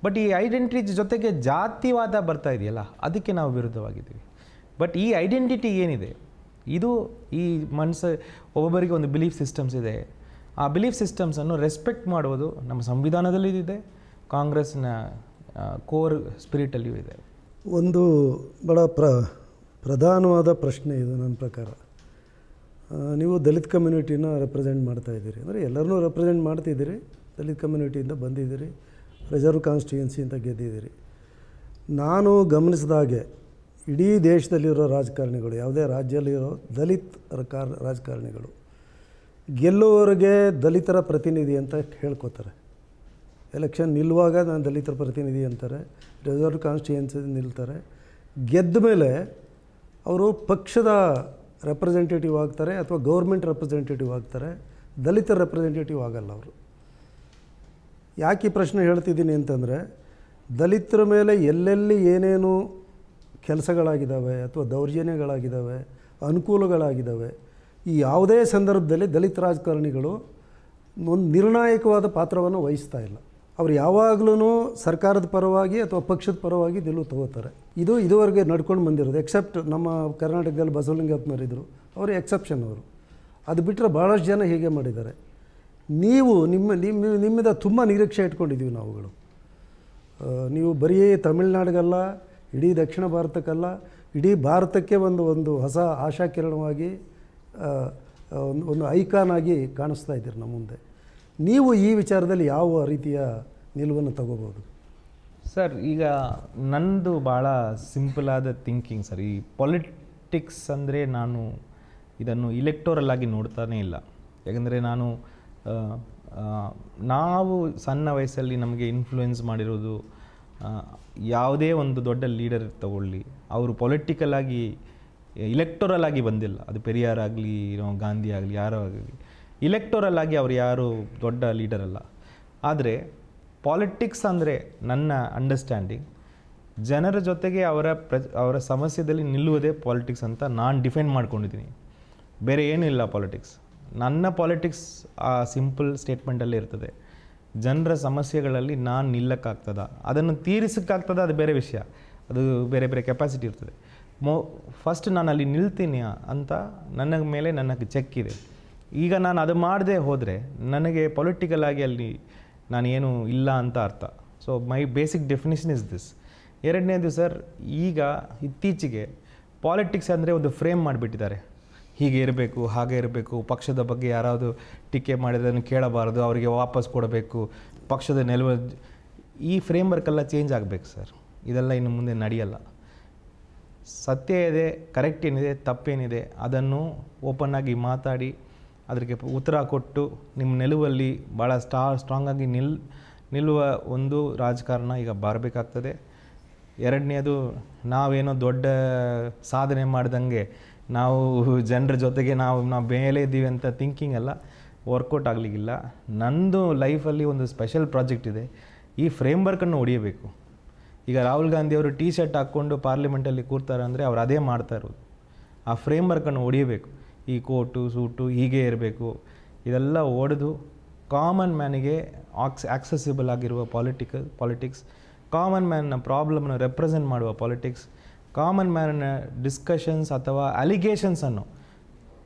Speaker 2: ಬಟ್ ಈ ಐಡೆಂಟಿಟಿ ಜೊತೆಗೆ ಜಾತಿವಾದ ಬರ್ತಾ ಇದೆಯಲ್ಲ ಅದಕ್ಕೆ ನಾವು ವಿರುದ್ಧವಾಗಿದ್ದೀವಿ ಬಟ್ ಈ ಐಡೆಂಟಿಟಿ ಏನಿದೆ ಇದು ಈ ಮನಸ್ಸು ಒಬ್ಬೊಬ್ಬರಿಗೆ ಒಂದು ಬಿಲೀಫ್ ಸಿಸ್ಟಮ್ಸ್ ಇದೆ ಆ ಬಿಲೀಫ್ ಸಿಸ್ಟಮ್ಸನ್ನು ರೆಸ್ಪೆಕ್ಟ್ ಮಾಡುವುದು ನಮ್ಮ ಸಂವಿಧಾನದಲ್ಲಿ ಇದೆ ಕಾಂಗ್ರೆಸ್ನ ಕೋರ್ ಸ್ಪಿರಿಟಲ್ಲಿಯೂ ಇದೆ
Speaker 3: ಒಂದು ಬಹಳ ಪ್ರ ಪ್ರಧಾನವಾದ ಪ್ರಶ್ನೆ ಇದು ನನ್ನ ಪ್ರಕಾರ ನೀವು ದಲಿತ ಕಮ್ಯುನಿಟಿನ ರೆಪ್ರೆಸೆಂಟ್ ಮಾಡ್ತಾ ಇದ್ದೀರಿ ಅಂದರೆ ಎಲ್ಲರನ್ನೂ ರೆಪ್ರೆಸೆಂಟ್ ಮಾಡ್ತಿದ್ದೀರಿ ದಲಿತ ಕಮ್ಯುನಿಟಿಯಿಂದ ಬಂದಿದ್ದೀರಿ ರಿಸರ್ವ್ ಕಾನ್ಸ್ಟಿಟ್ಯೂನ್ಸಿ ಅಂತ ಗೆದ್ದಿದ್ದೀರಿ ನಾನು ಗಮನಿಸಿದಾಗೆ ಇಡೀ ದೇಶದಲ್ಲಿರೋ ರಾಜಕಾರಣಿಗಳು ಯಾವುದೇ ರಾಜ್ಯದಲ್ಲಿರೋ ದಲಿತ ಕಾರ ರಾಜಕಾರಣಿಗಳು ಗೆಲ್ಲುವವರಿಗೆ ದಲಿತರ ಪ್ರತಿನಿಧಿ ಅಂತ ಹೇಳ್ಕೋತಾರೆ ಎಲೆಕ್ಷನ್ ನಿಲ್ಲುವಾಗ ನಾನು ದಲಿತರ ಪ್ರತಿನಿಧಿ ಅಂತಾರೆ ರಿಸರ್ವ್ ಕಾನ್ಸ್ಟಿಟ್ಯೂನ್ಸಿ ನಿಲ್ತಾರೆ ಗೆದ್ದ ಮೇಲೆ ಅವರು ಪಕ್ಷದ ರೆಪ್ರೆಸೆಂಟೇಟಿವ್ ಆಗ್ತಾರೆ ಅಥವಾ ಗೌರ್ಮೆಂಟ್ ರೆಪ್ರೆಸೆಂಟೇಟಿವ್ ಆಗ್ತಾರೆ ದಲಿತ ರೆಪ್ರೆಸೆಂಟೇಟಿವ್ ಆಗಲ್ಲ ಅವರು ಯಾಕೆ ಈ ಪ್ರಶ್ನೆ ಹೇಳ್ತಿದ್ದೀನಿ ಅಂತಂದರೆ ದಲಿತರ ಮೇಲೆ ಎಲ್ಲೆಲ್ಲಿ ಏನೇನು ಕೆಲಸಗಳಾಗಿದ್ದಾವೆ ಅಥವಾ ದೌರ್ಜನ್ಯಗಳಾಗಿದ್ದಾವೆ ಅನುಕೂಲಗಳಾಗಿದ್ದಾವೆ ಈ ಯಾವುದೇ ಸಂದರ್ಭದಲ್ಲಿ ದಲಿತ ರಾಜಕಾರಣಿಗಳು ಒಂದು ನಿರ್ಣಾಯಕವಾದ ಪಾತ್ರವನ್ನು ವಹಿಸ್ತಾ ಇಲ್ಲ ಅವ್ರು ಯಾವಾಗಲೂ ಸರ್ಕಾರದ ಪರವಾಗಿ ಅಥವಾ ಪಕ್ಷದ ಪರವಾಗಿ ನಿಲುವು ತಗೋತಾರೆ ಇದು ಇದುವರೆಗೆ ನಡ್ಕೊಂಡು ಬಂದಿರೋದು ಎಕ್ಸೆಪ್ಟ್ ನಮ್ಮ ಕರ್ನಾಟಕದಲ್ಲಿ ಬಸವಲಿಂಗಪ್ಪನವರಿದ್ದರು ಅವರು ಎಕ್ಸೆಪ್ಷನ್ ಅವರು ಅದು ಬಿಟ್ಟರೆ ಭಾಳಷ್ಟು ಜನ ಹೀಗೆ ಮಾಡಿದ್ದಾರೆ ನೀವು ನಿಮ್ಮ ನಿಮ್ಮ ನಿಮ್ಮಿಂದ ತುಂಬ ನಿರೀಕ್ಷೆ ಇಟ್ಕೊಂಡಿದ್ದೀವಿ ನಾವುಗಳು ನೀವು ಬರೀ ತಮಿಳ್ನಾಡಿಗಲ್ಲ ಇಡೀ ದಕ್ಷಿಣ ಭಾರತಕ್ಕಲ್ಲ ಇಡೀ ಭಾರತಕ್ಕೆ ಒಂದು ಒಂದು ಹೊಸ ಆಶಾಕಿರಣವಾಗಿ ಒಂದು ಒಂದು ಐಕಾನ್ ಆಗಿ ಕಾಣಿಸ್ತಾ ಇದ್ದೀರಿ ನಮ್ಮ ಮುಂದೆ ನೀವು ಈ ವಿಚಾರದಲ್ಲಿ ಯಾವ ರೀತಿಯ ನಿಲುವನ್ನು ತಗೋಬೋದು
Speaker 2: ಸರ್ ಈಗ ನಂದು ಭಾಳ ಸಿಂಪಲಾದ ಥಿಂಕಿಂಗ್ ಸರ್ ಈ ಪಾಲಿಟಿಕ್ಸ್ ಅಂದರೆ ನಾನು ಇದನ್ನು ಇಲೆಕ್ಟೋರಲ್ ಆಗಿ ನೋಡ್ತಾನೇ ಇಲ್ಲ ಯಾಕಂದರೆ ನಾನು ನಾವು ಸಣ್ಣ ವಯಸ್ಸಲ್ಲಿ ನಮಗೆ ಇನ್ಫ್ಲೂಯೆನ್ಸ್ ಮಾಡಿರೋದು ಯಾವುದೇ ಒಂದು ದೊಡ್ಡ ಲೀಡರ್ ತಗೊಳ್ಳಿ ಅವರು ಪೊಲಿಟಿಕಲ್ ಆಗಿ ಇಲೆಕ್ಟೋರಲ್ ಆಗಿ ಬಂದಿಲ್ಲ ಅದು ಪೆರಿಯಾರ್ ಆಗಲಿ ಗಾಂಧಿ ಆಗಲಿ ಯಾರೋ ಆಗಲಿ ಇಲೆಕ್ಟೋರಲ್ ಆಗಿ ಅವರು ಯಾರು ದೊಡ್ಡ ಲೀಡರ್ ಅಲ್ಲ ಆದರೆ ಪಾಲಿಟಿಕ್ಸ್ ಅಂದರೆ ನನ್ನ ಅಂಡರ್ಸ್ಟ್ಯಾಂಡಿಂಗ್ ಜನರ ಜೊತೆಗೆ ಅವರ ಅವರ ಸಮಸ್ಯೆದಲ್ಲಿ ನಿಲ್ಲುವುದೇ ಪಾಲಿಟಿಕ್ಸ್ ಅಂತ ನಾನು ಡಿಫೆಂಡ್ ಮಾಡ್ಕೊಂಡಿದ್ದೀನಿ ಬೇರೆ ಏನೂ ಇಲ್ಲ ಪಾಲಿಟಿಕ್ಸ್ ನನ್ನ ಪಾಲಿಟಿಕ್ಸ್ ಆ ಸಿಂಪಲ್ ಸ್ಟೇಟ್ಮೆಂಟಲ್ಲೇ ಇರ್ತದೆ ಜನರ ಸಮಸ್ಯೆಗಳಲ್ಲಿ ನಾನು ನಿಲ್ಲಕ್ಕಾಗ್ತದ ಅದನ್ನು ತೀರಿಸೋಕ್ಕಾಗ್ತದ ಅದು ಬೇರೆ ವಿಷಯ ಅದು ಬೇರೆ ಬೇರೆ ಕೆಪಾಸಿಟಿ ಇರ್ತದೆ ಮೊ ಫಸ್ಟ್ ನಾನು ಅಲ್ಲಿ ನಿಲ್ತೀನಿ ಅಂತ ನನ್ನ ಮೇಲೆ ನನಗೆ ಚೆಕ್ ಇದೆ ಈಗ ನಾನು ಅದು ಮಾಡದೆ ಹೋದರೆ ನನಗೆ ಪೊಲಿಟಿಕಲ್ ಆಗಿ ಅಲ್ಲಿ ಏನು ಇಲ್ಲ ಅಂತ ಅರ್ಥ so my basic definition is this ಎರಡನೇದು ಸರ್ ಈಗ ಇತ್ತೀಚೆಗೆ ಪಾಲಿಟಿಕ್ಸ್ ಅಂದರೆ ಒಂದು ಫ್ರೇಮ್ ಮಾಡಿಬಿಟ್ಟಿದ್ದಾರೆ ಹೀಗೆ ಇರಬೇಕು ಹಾಗೆ ಇರಬೇಕು ಪಕ್ಷದ ಬಗ್ಗೆ ಯಾರಾದರೂ ಟೀಕೆ ಮಾಡಿದ್ದನ್ನು ಕೇಳಬಾರದು ಅವರಿಗೆ ವಾಪಸ್ ಕೊಡಬೇಕು ಪಕ್ಷದ ನೆಲುವ ಈ ಫ್ರೇಮ್ವರ್ಕೆಲ್ಲ ಚೇಂಜ್ ಆಗಬೇಕು ಸರ್ ಇದೆಲ್ಲ ಇನ್ನು ಮುಂದೆ ನಡೆಯಲ್ಲ ಸತ್ಯ ಇದೆ ಕರೆಕ್ಟ್ ಏನಿದೆ ತಪ್ಪೇನಿದೆ ಅದನ್ನು ಓಪನ್ ಆಗಿ ಮಾತಾಡಿ ಅದಕ್ಕೆ ಉತ್ತರ ಕೊಟ್ಟು ನಿಮ್ಮ ನೆಲುವಲ್ಲಿ ಭಾಳ ಸ್ಟಾ ಸ್ಟ್ರಾಂಗಾಗಿ ನಿಲ್ ನಿಲ್ಲುವ ಒಂದು ರಾಜಕಾರಣ ಈಗ ಬರಬೇಕಾಗ್ತದೆ ಎರಡನೇದು ನಾವೇನೋ ದೊಡ್ಡ ಸಾಧನೆ ಮಾಡ್ದಂಗೆ ನಾವು ಜನರ ಜೊತೆಗೆ ನಾವು ನಾವು ಮೇಲೆ ಇದ್ದೀವಿ ಅಂತ ಥಿಂಕಿಂಗ್ ಎಲ್ಲ ವರ್ಕೌಟ್ ಆಗಲಿಕ್ಕಿಲ್ಲ ನಂದು ಲೈಫಲ್ಲಿ ಒಂದು ಸ್ಪೆಷಲ್ ಪ್ರಾಜೆಕ್ಟ್ ಇದೆ ಈ ಫ್ರೇಮ್ ವರ್ಕನ್ನು ಹೊಡಿಯಬೇಕು ಈಗ ರಾಹುಲ್ ಗಾಂಧಿ ಅವರು ಟೀ ಶರ್ಟ್ ಹಾಕ್ಕೊಂಡು ಪಾರ್ಲಿಮೆಂಟಲ್ಲಿ ಕೂರ್ತಾರೆ ಅಂದರೆ ಅವ್ರು ಅದೇ ಮಾಡ್ತಾ ಇರೋದು ಆ ಫ್ರೇಮ್ ವರ್ಕನ್ನು ಹೊಡಿಯಬೇಕು ಈ ಕೋಟು ಸೂಟು ಹೀಗೆ ಇರಬೇಕು ಇದೆಲ್ಲ ಹೊಡೆದು ಕಾಮನ್ ಮ್ಯಾನಿಗೆ ಆಕ್ಸ್ ಆಕ್ಸೆಸಿಬಲ್ ಆಗಿರುವ ಪಾಲಿಟಿಕಲ್ ಪಾಲಿಟಿಕ್ಸ್ ಕಾಮನ್ ಮ್ಯಾನ್ನ ಪ್ರಾಬ್ಲಮ್ನ ರೆಪ್ರೆಸೆಂಟ್ ಮಾಡುವ ಪಾಲಿಟಿಕ್ಸ್ ಕಾಮನ್ ಮ್ಯಾನ್ ಡಿಸ್ಕಷನ್ಸ್ ಅಥವಾ ಅಲಿಗೇಷನ್ಸನ್ನು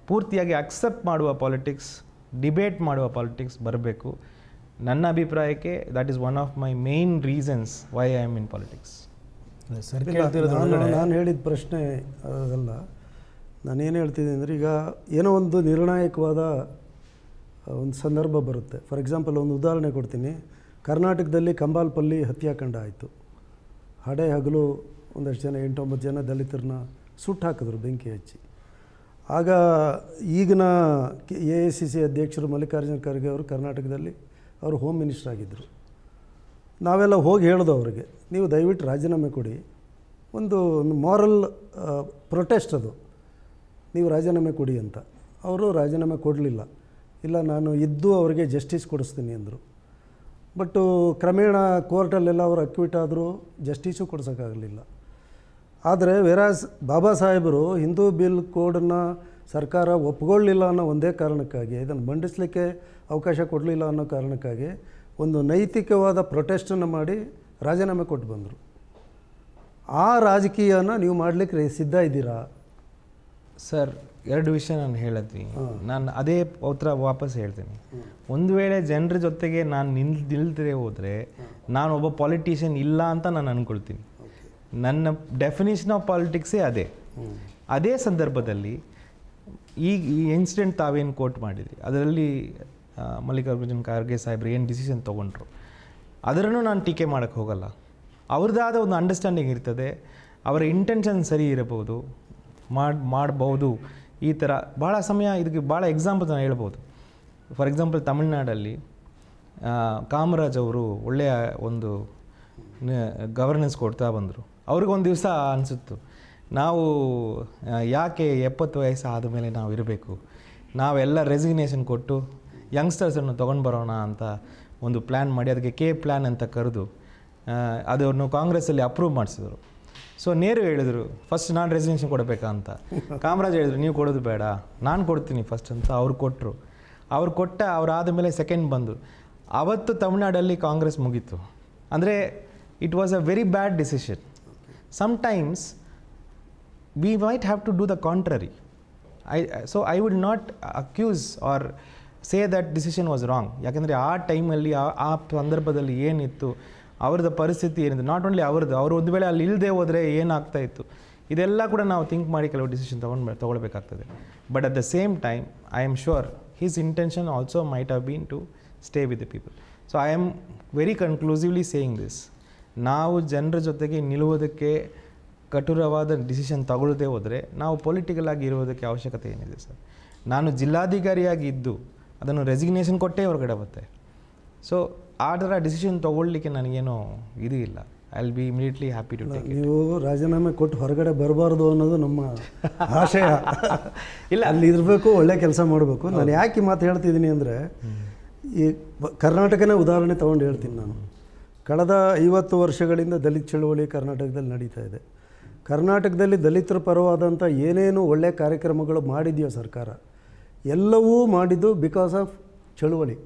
Speaker 2: ಪೂರ್ತಿಯಾಗಿ ಅಕ್ಸೆಪ್ಟ್ ಮಾಡುವ ಪಾಲಿಟಿಕ್ಸ್ ಡಿಬೇಟ್ ಮಾಡುವ ಪಾಲಿಟಿಕ್ಸ್ ಬರಬೇಕು ನನ್ನ ಅಭಿಪ್ರಾಯಕ್ಕೆ that is one of my main reasons why I am in politics
Speaker 3: ನಾನು ಹೇಳಿದ ಪ್ರಶ್ನೆ ನಾನು ಏನು ಹೇಳ್ತಿದ್ದೀನಿ ಅಂದರೆ ಈಗ ಏನೋ ಒಂದು ನಿರ್ಣಾಯಕವಾದ ಒಂದು ಸಂದರ್ಭ ಬರುತ್ತೆ ಫಾರ್ ಎಕ್ಸಾಂಪಲ್ ಒಂದು ಉದಾಹರಣೆ ಕೊಡ್ತೀನಿ ಕರ್ನಾಟಕದಲ್ಲಿ ಕಂಬಾಲ್ಪಲ್ಲಿ ಹತ್ಯಾಕಾಂಡ ಆಯಿತು ಹಡೆ ಹಗಲು ಒಂದಷ್ಟು ಜನ ಎಂಟೊಂಬತ್ತು ಜನ ದಲಿತರನ್ನ ಸುಟ್ಟು ಹಾಕಿದ್ರು ಬೆಂಕಿ ಹಚ್ಚಿ ಆಗ ಈಗಿನ ಕೆ ಎ ಸಿ ಸಿ ಅಧ್ಯಕ್ಷರು ಮಲ್ಲಿಕಾರ್ಜುನ ಖರ್ಗೆ ಅವರು ಕರ್ನಾಟಕದಲ್ಲಿ ಅವರು ಹೋಮ್ ಮಿನಿಸ್ಟರ್ ಆಗಿದ್ದರು ನಾವೆಲ್ಲ ಹೋಗಿ ಹೇಳೋದು ಅವ್ರಿಗೆ ನೀವು ದಯವಿಟ್ಟು ರಾಜೀನಾಮೆ ಕೊಡಿ ಒಂದು ಮಾರಲ್ ಪ್ರೊಟೆಸ್ಟ್ ಅದು ನೀವು ರಾಜೀನಾಮೆ ಕೊಡಿ ಅಂತ ಅವರು ರಾಜೀನಾಮೆ ಕೊಡಲಿಲ್ಲ ಇಲ್ಲ ನಾನು ಇದ್ದು ಅವರಿಗೆ ಜಸ್ಟಿಸ್ ಕೊಡಿಸ್ತೀನಿ ಅಂದರು ಬಟ್ಟು ಕ್ರಮೇಣ ಕೋರ್ಟಲ್ಲೆಲ್ಲ ಅವರು ಅಕ್ವಿಟ್ ಆದರೂ ಜಸ್ಟಿಸು ಕೊಡ್ಸೋಕ್ಕಾಗಲಿಲ್ಲ ಆದರೆ ವೆರಾಸ್ ಬಾಬಾ ಸಾಹೇಬರು ಹಿಂದೂ ಬಿಲ್ ಕೋಡನ್ನು ಸರ್ಕಾರ ಒಪ್ಕೊಳ್ಳಿಲ್ಲ ಅನ್ನೋ ಒಂದೇ ಕಾರಣಕ್ಕಾಗಿ ಇದನ್ನು ಮಂಡಿಸಲಿಕ್ಕೆ ಅವಕಾಶ ಕೊಡಲಿಲ್ಲ ಅನ್ನೋ ಕಾರಣಕ್ಕಾಗಿ ಒಂದು ನೈತಿಕವಾದ ಪ್ರೊಟೆಸ್ಟನ್ನು ಮಾಡಿ ರಾಜೀನಾಮೆ ಕೊಟ್ಟು ಬಂದರು
Speaker 2: ಆ ರಾಜಕೀಯನ ನೀವು ಮಾಡಲಿಕ್ಕೆ ಸಿದ್ಧ ಇದ್ದೀರಾ ಸರ್ ಎರಡು ವಿಷಯ ನಾನು ಹೇಳತ್ತೀನಿ ನಾನು ಅದೇ ಪೌತ್ರ ವಾಪಸ್ ಹೇಳ್ತೀನಿ ಒಂದು ವೇಳೆ ಜನರ ಜೊತೆಗೆ ನಾನು ನಿಲ್ ನಿಲ್ತದೆ ಹೋದರೆ ನಾನು ಒಬ್ಬ ಪಾಲಿಟಿಷಿಯನ್ ಇಲ್ಲ ಅಂತ ನಾನು ಅಂದ್ಕೊಳ್ತೀನಿ ನನ್ನ ಡೆಫಿನೇಷನ್ ಆಫ್ ಪಾಲಿಟಿಕ್ಸೇ ಅದೇ ಅದೇ ಸಂದರ್ಭದಲ್ಲಿ ಈಗ ಈ ಇನ್ಸಿಡೆಂಟ್ ತಾವೇನು ಕೋಟ್ ಮಾಡಿದ್ರಿ ಅದರಲ್ಲಿ ಮಲ್ಲಿಕಾರ್ಜುನ್ ಖರ್ಗೆ ಸಾಹೇಬ್ರು ಏನು ಡಿಸಿಷನ್ ತೊಗೊಂಡ್ರು ಅದರನ್ನು ನಾನು ಟೀಕೆ ಮಾಡೋಕ್ಕೆ ಹೋಗಲ್ಲ ಅವ್ರದ್ದಾದ ಒಂದು ಅಂಡರ್ಸ್ಟ್ಯಾಂಡಿಂಗ್ ಇರ್ತದೆ ಅವರ ಇಂಟೆನ್ಷನ್ ಸರಿ ಇರಬಹುದು ಮಾಡಿ ಮಾಡಬಹುದು ಈ ಥರ ಭಾಳ ಸಮಯ ಇದಕ್ಕೆ ಭಾಳ ಎಕ್ಸಾಂಪಲ್ ನಾನು ಹೇಳ್ಬೋದು ಫಾರ್ ಎಕ್ಸಾಂಪಲ್ ತಮಿಳ್ನಾಡಲ್ಲಿ ಕಾಮರಾಜ್ ಅವರು ಒಳ್ಳೆಯ ಒಂದು ಗವರ್ನೆನ್ಸ್ ಕೊಡ್ತಾ ಬಂದರು ಅವ್ರಿಗೊಂದು ದಿವಸ ಅನಿಸುತ್ತು ನಾವು ಯಾಕೆ ಎಪ್ಪತ್ತು ವಯಸ್ಸು ಆದಮೇಲೆ ನಾವು ಇರಬೇಕು ನಾವೆಲ್ಲ ರೆಸಿಗ್ನೇಷನ್ ಕೊಟ್ಟು ಯಂಗ್ಸ್ಟರ್ಸನ್ನು ತೊಗೊಂಡು ಬರೋಣ ಅಂತ ಒಂದು ಪ್ಲ್ಯಾನ್ ಮಾಡಿ ಅದಕ್ಕೆ ಕೆ ಪ್ಲ್ಯಾನ್ ಅಂತ ಕರೆದು ಅದನ್ನು ಕಾಂಗ್ರೆಸ್ಸಲ್ಲಿ ಅಪ್ರೂವ್ ಮಾಡಿಸಿದರು ಸೊ ನೇರು ಹೇಳಿದರು ಫಸ್ಟ್ ನಾನು ರೆಸಿಗ್ನೇಷನ್ ಕೊಡಬೇಕಾ ಅಂತ ಕಾಮರಾಜ್ ಹೇಳಿದರು ನೀವು ಕೊಡೋದು ಬೇಡ ನಾನು ಕೊಡ್ತೀನಿ ಫಸ್ಟ್ ಅಂತ ಅವ್ರು ಕೊಟ್ಟರು ಅವ್ರು ಕೊಟ್ಟ ಅವರಾದ ಮೇಲೆ ಸೆಕೆಂಡ್ ಬಂದು ಅವತ್ತು ತಮಿಳ್ನಾಡಲ್ಲಿ ಕಾಂಗ್ರೆಸ್ ಮುಗೀತು ಅಂದರೆ it was a very bad decision Sometimes we might have to do the contrary. I, so I would not accuse or say that decision was wrong ಯಾಕೆಂದರೆ ಆ ಟೈಮಲ್ಲಿ ಆ ಸಂದರ್ಭದಲ್ಲಿ ಏನಿತ್ತು ಅವ್ರದ್ದು ಪರಿಸ್ಥಿತಿ ಏನಿತ್ತು ನಾಟ್ ಓನ್ಲಿ ಅವ್ರದ್ದು ಅವರು ಒಂದು ವೇಳೆ ಅಲ್ಲಿ ಇಲ್ಲದೆ ಹೋದರೆ ಏನಾಗ್ತಾ ಇತ್ತು ಇದೆಲ್ಲ ಕೂಡ ನಾವು ಥಿಂಕ್ ಮಾಡಿ ಕೆಲವು ಡಿಸಿಷನ್ ತೊಗೊಂಡ್ ತೊಗೊಳ್ಬೇಕಾಗ್ತದೆ but at the same time I am sure his intention also might have been to stay with the people so I am very conclusively saying this ನಾವು ಜನರ ಜೊತೆಗೆ ನಿಲ್ಲುವುದಕ್ಕೆ ಕಠೋರವಾದ ಡಿಸಿಷನ್ ತಗೊಳ್ಳದೆ ಹೋದರೆ ನಾವು ಪೊಲಿಟಿಕಲ್ ಆಗಿ ಇರುವುದಕ್ಕೆ ಅವಶ್ಯಕತೆ ಏನಿದೆ ಸರ್ ನಾನು ಜಿಲ್ಲಾಧಿಕಾರಿಯಾಗಿ ಇದ್ದು ಅದನ್ನು ರೆಸಿಗ್ನೇಷನ್ ಕೊಟ್ಟೇ ಹೊರಗಡೆ ಬರುತ್ತೆ ಸೊ ಆ ಥರ ಡಿಸಿಷನ್ ತೊಗೊಳ್ಲಿಕ್ಕೆ ನನಗೇನು ಇದು ಇಲ್ಲ I will be immediately happy to take
Speaker 3: ನೀವು ರಾಜೀನಾಮೆ ಕೊಟ್ಟು ಹೊರಗಡೆ ಬರಬಾರ್ದು ಅನ್ನೋದು ನಮ್ಮ
Speaker 2: ಆಶಯ
Speaker 3: ಇಲ್ಲ ಅಲ್ಲಿ ಇರಬೇಕು ಒಳ್ಳೆ ಕೆಲಸ ಮಾಡಬೇಕು ನಾನು ಯಾಕೆ ಮಾತು ಹೇಳ್ತಿದ್ದೀನಿ ಅಂದರೆ ಈ ಕರ್ನಾಟಕನೇ ಉದಾಹರಣೆ ತೊಗೊಂಡು ಹೇಳ್ತೀನಿ ನಾನು ಕಳೆದ ಐವತ್ತು ವರ್ಷಗಳಿಂದ ದಲಿತ ಚಳುವಳಿ ಕರ್ನಾಟಕದಲ್ಲಿ ನಡೀತಾ ಇದೆ ಕರ್ನಾಟಕದಲ್ಲಿ ದಲಿತರ ಪರವಾದಂಥ ಏನೇನು ಒಳ್ಳೆಯ ಕಾರ್ಯಕ್ರಮಗಳು ಮಾಡಿದೆಯೋ ಸರ್ಕಾರ ಎಲ್ಲವೂ ಮಾಡಿದ್ದು ಬಿಕಾಸ್ ಆಫ್ ಚಳುವಳಿ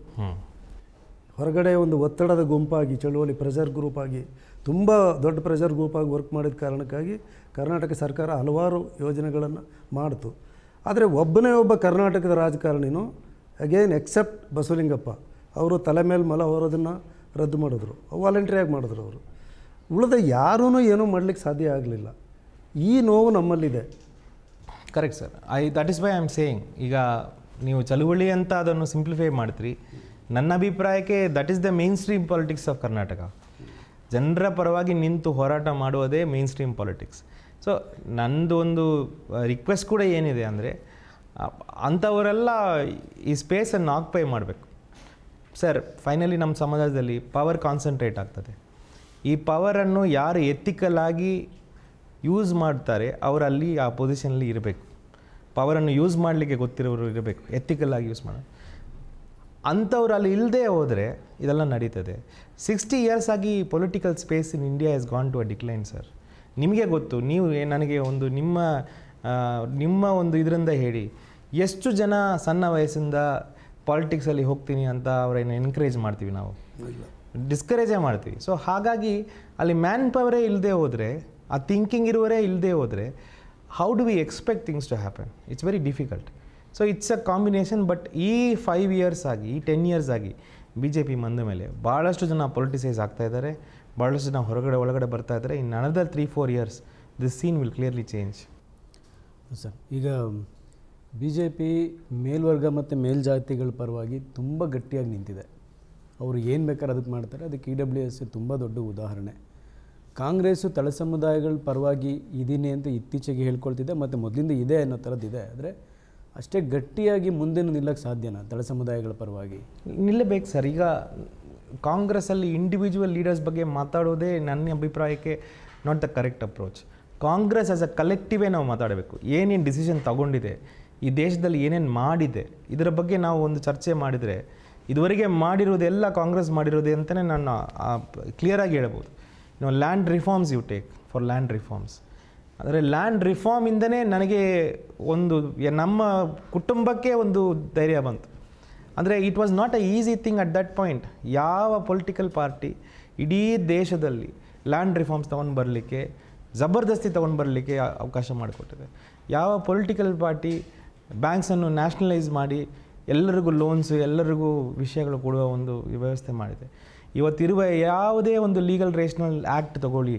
Speaker 3: ಹೊರಗಡೆ ಒಂದು ಒತ್ತಡದ ಗುಂಪಾಗಿ ಚಳುವಳಿ ಪ್ರೆಷರ್ ಗ್ರೂಪ್ ಆಗಿ ತುಂಬ ದೊಡ್ಡ ಪ್ರೆಷರ್ ಗ್ರೂಪಾಗಿ ವರ್ಕ್ ಮಾಡಿದ ಕಾರಣಕ್ಕಾಗಿ ಕರ್ನಾಟಕ ಸರ್ಕಾರ ಹಲವಾರು ಯೋಜನೆಗಳನ್ನು ಮಾಡಿತು ಆದರೆ ಒಬ್ಬನೇ ಒಬ್ಬ ಕರ್ನಾಟಕದ ರಾಜಕಾರಣಿನೂ ಅಗೇನ್ ಎಕ್ಸೆಪ್ಟ್ ಬಸವಲಿಂಗಪ್ಪ ಅವರು ತಲೆ ಮೇಲೆ ಮಲ ಹೊರೋದನ್ನು ರದ್ದು ಮಾಡಿದ್ರು ವಾಲಂಟ್ರಿಯಾಗಿ ಮಾಡಿದ್ರು ಅವರು ಉಳಿದ ಯಾರೂ ಏನೂ ಮಾಡಲಿಕ್ಕೆ ಸಾಧ್ಯ ಆಗಲಿಲ್ಲ ಈ ನೋವು ನಮ್ಮಲ್ಲಿದೆ
Speaker 2: correct sir I that is why I am saying ಈಗ ನೀವು ಚಳುವಳಿ ಅಂತ ಅದನ್ನು ಸಿಂಪ್ಲಿಫೈ ಮಾಡ್ತೀರಿ ನನ್ನ ಅಭಿಪ್ರಾಯಕ್ಕೆ that is the mainstream politics of Karnataka ಜನರ ಪರವಾಗಿ ನಿಂತು ಹೋರಾಟ ಮಾಡುವುದೇ ಮೇನ್ ಸ್ಟ್ರೀಮ್ ಪಾಲಿಟಿಕ್ಸ್ ಸೊ ನಂದು ಒಂದು ರಿಕ್ವೆಸ್ಟ್ ಕೂಡ ಏನಿದೆ ಅಂದರೆ ಅಂಥವರೆಲ್ಲ ಈ ಸ್ಪೇಸನ್ನು ಆಕ್ಪೈ ಮಾಡಬೇಕು ಸರ್ ಫೈನಲಿ ನಮ್ಮ ಸಮಾಜದಲ್ಲಿ ಪವರ್ ಕಾನ್ಸಂಟ್ರೇಟ್ ಆಗ್ತದೆ ಈ ಪವರನ್ನು ಯಾರು ಆಗಿ ಯೂಸ್ ಮಾಡ್ತಾರೆ ಅವರಲ್ಲಿ ಆ ಪೊಸಿಷನಲ್ಲಿ ಇರಬೇಕು ಪವರನ್ನು ಯೂಸ್ ಮಾಡಲಿಕ್ಕೆ ಗೊತ್ತಿರೋರು ಇರಬೇಕು ಆಗಿ ಯೂಸ್ ಮಾಡೋದು ಅಂಥವ್ರು ಅಲ್ಲಿ ಇಲ್ಲದೆ ಹೋದರೆ ಇದೆಲ್ಲ ನಡೀತದೆ ಸಿಕ್ಸ್ಟಿ ಇಯರ್ಸ್ ಆಗಿ political space in India is gone to a decline sir ನಿಮಗೆ ಗೊತ್ತು ನೀವು ನನಗೆ ಒಂದು ನಿಮ್ಮ ನಿಮ್ಮ ಒಂದು ಇದರಿಂದ ಹೇಳಿ ಎಷ್ಟು ಜನ ಸಣ್ಣ ವಯಸ್ಸಿಂದ ಪಾಲಿಟಿಕ್ಸಲ್ಲಿ ಹೋಗ್ತೀನಿ ಅಂತ ಅವರೇನು ಎನ್ಕರೇಜ್ ಮಾಡ್ತೀವಿ ನಾವು ಡಿಸ್ಕರೇಜೇ ಮಾಡ್ತೀವಿ ಸೊ ಹಾಗಾಗಿ ಅಲ್ಲಿ ಮ್ಯಾನ್ ಪವರೇ ಇಲ್ಲದೆ ಹೋದರೆ ಆ ಥಿಂಕಿಂಗ್ ಇರುವರೇ ಇಲ್ಲದೆ ಹೋದರೆ how do we expect things to happen it's very difficult so it's a combination but ಈ ಫೈವ್ ಇಯರ್ಸ್ ಆಗಿ ಈ ಟೆನ್ ಇಯರ್ಸ್ ಆಗಿ ಬಿ ಜೆ ಪಿ ಬಂದ ಮೇಲೆ ಭಾಳಷ್ಟು ಜನ ಪೊಲಿಟಿಸೈಸ್ ಆಗ್ತಾ ಇದ್ದಾರೆ ಭಾಳಷ್ಟು ಜನ ಹೊರಗಡೆ ಒಳಗಡೆ ಬರ್ತಾ ಇದ್ದಾರೆ in another three four years this scene will clearly change sir ಈಗ
Speaker 1: ಬಿ ಜೆ ಪಿ ಮೇಲ್ವರ್ಗ ಮತ್ತು ಮೇಲ್ಜಾತಿಗಳ ಪರವಾಗಿ ತುಂಬ ಗಟ್ಟಿಯಾಗಿ ನಿಂತಿದೆ ಅವರು ಏನು ಬೇಕಾದ್ರೆ ಅದಕ್ಕೆ ಮಾಡ್ತಾರೆ ಅದಕ್ಕೆ ಇ e ಡಬ್ಲ್ಯೂ ಎಸ್ ತುಂಬ ದೊಡ್ಡ ಉದಾಹರಣೆ ಕಾಂಗ್ರೆಸ್ಸು ತಳ ಸಮುದಾಯಗಳ ಪರವಾಗಿ ಇದೀನಿ ಅಂತ ಇತ್ತೀಚೆಗೆ ಹೇಳ್ಕೊಳ್ತಿದೆ ಮತ್ತು ಮೊದಲಿಂದ ಇದೆ ಅನ್ನೋ ಇದೆ ಆದರೆ
Speaker 2: ಅಷ್ಟೇ ಗಟ್ಟಿಯಾಗಿ ಮುಂದೇನು ನಿಲ್ಲಕ್ಕೆ ಸಾಧ್ಯನಾ ತಳ ಸಮುದಾಯಗಳ ಪರವಾಗಿ ನಿಲ್ಲಬೇಕು ಸರ್ ಈಗ ಕಾಂಗ್ರೆಸ್ಸಲ್ಲಿ ಇಂಡಿವಿಜುವಲ್ ಲೀಡರ್ಸ್ ಬಗ್ಗೆ ಮಾತಾಡೋದೇ ನನ್ನ ಅಭಿಪ್ರಾಯಕ್ಕೆ not the correct approach Congress as a ಕಲೆಕ್ಟಿವೇ ನಾವು ಮಾತಾಡಬೇಕು ಏನೇನು ಡಿಸಿಷನ್ ತಗೊಂಡಿದೆ ಈ ದೇಶದಲ್ಲಿ ಏನೇನು ಮಾಡಿದೆ ಇದರ ಬಗ್ಗೆ ನಾವು ಒಂದು ಚರ್ಚೆ ಮಾಡಿದರೆ ಇದುವರೆಗೆ ಮಾಡಿರೋದೆಲ್ಲ ಕಾಂಗ್ರೆಸ್ ಮಾಡಿರೋದು ಅಂತಲೇ ನಾನು ಕ್ಲಿಯರಾಗಿ ಹೇಳ್ಬೋದು ಇನ್ನು land reforms you take for land reforms ಅಂದರೆ ಲ್ಯಾಂಡ್ ರಿಫಾರ್ಮಿಂದನೇ ನನಗೆ ಒಂದು ನಮ್ಮ ಕುಟುಂಬಕ್ಕೆ ಒಂದು ಧೈರ್ಯ ಬಂತು ಅಂದರೆ it was not a easy thing at that point ಯಾವ ಪೊಲಿಟಿಕಲ್ ಪಾರ್ಟಿ ಇಡೀ ದೇಶದಲ್ಲಿ ಲ್ಯಾಂಡ್ ರಿಫಾರ್ಮ್ಸ್ ತೊಗೊಂಡು ಬರಲಿಕ್ಕೆ ಜಬರ್ದಸ್ತಿ ತೊಗೊಂಡು ಬರಲಿಕ್ಕೆ ಅವಕಾಶ ಮಾಡಿಕೊಟ್ಟಿದೆ ಯಾವ ಪೊಲಿಟಿಕಲ್ ಪಾರ್ಟಿ ಬ್ಯಾಂಕ್ಸನ್ನು ನ್ಯಾಷನಲೈಸ್ ಮಾಡಿ ಎಲ್ಲರಿಗೂ ಲೋನ್ಸ್ ಎಲ್ಲರಿಗೂ ವಿಷಯಗಳು ಕೊಡುವ ಒಂದು ವ್ಯವಸ್ಥೆ ಮಾಡಿದೆ ಇವತ್ತಿರುವ ಯಾವುದೇ ಒಂದು ಲೀಗಲ್ ರೇಷನಲ್ ಆ್ಯಕ್ಟ್ ತಗೊಳ್ಳಿ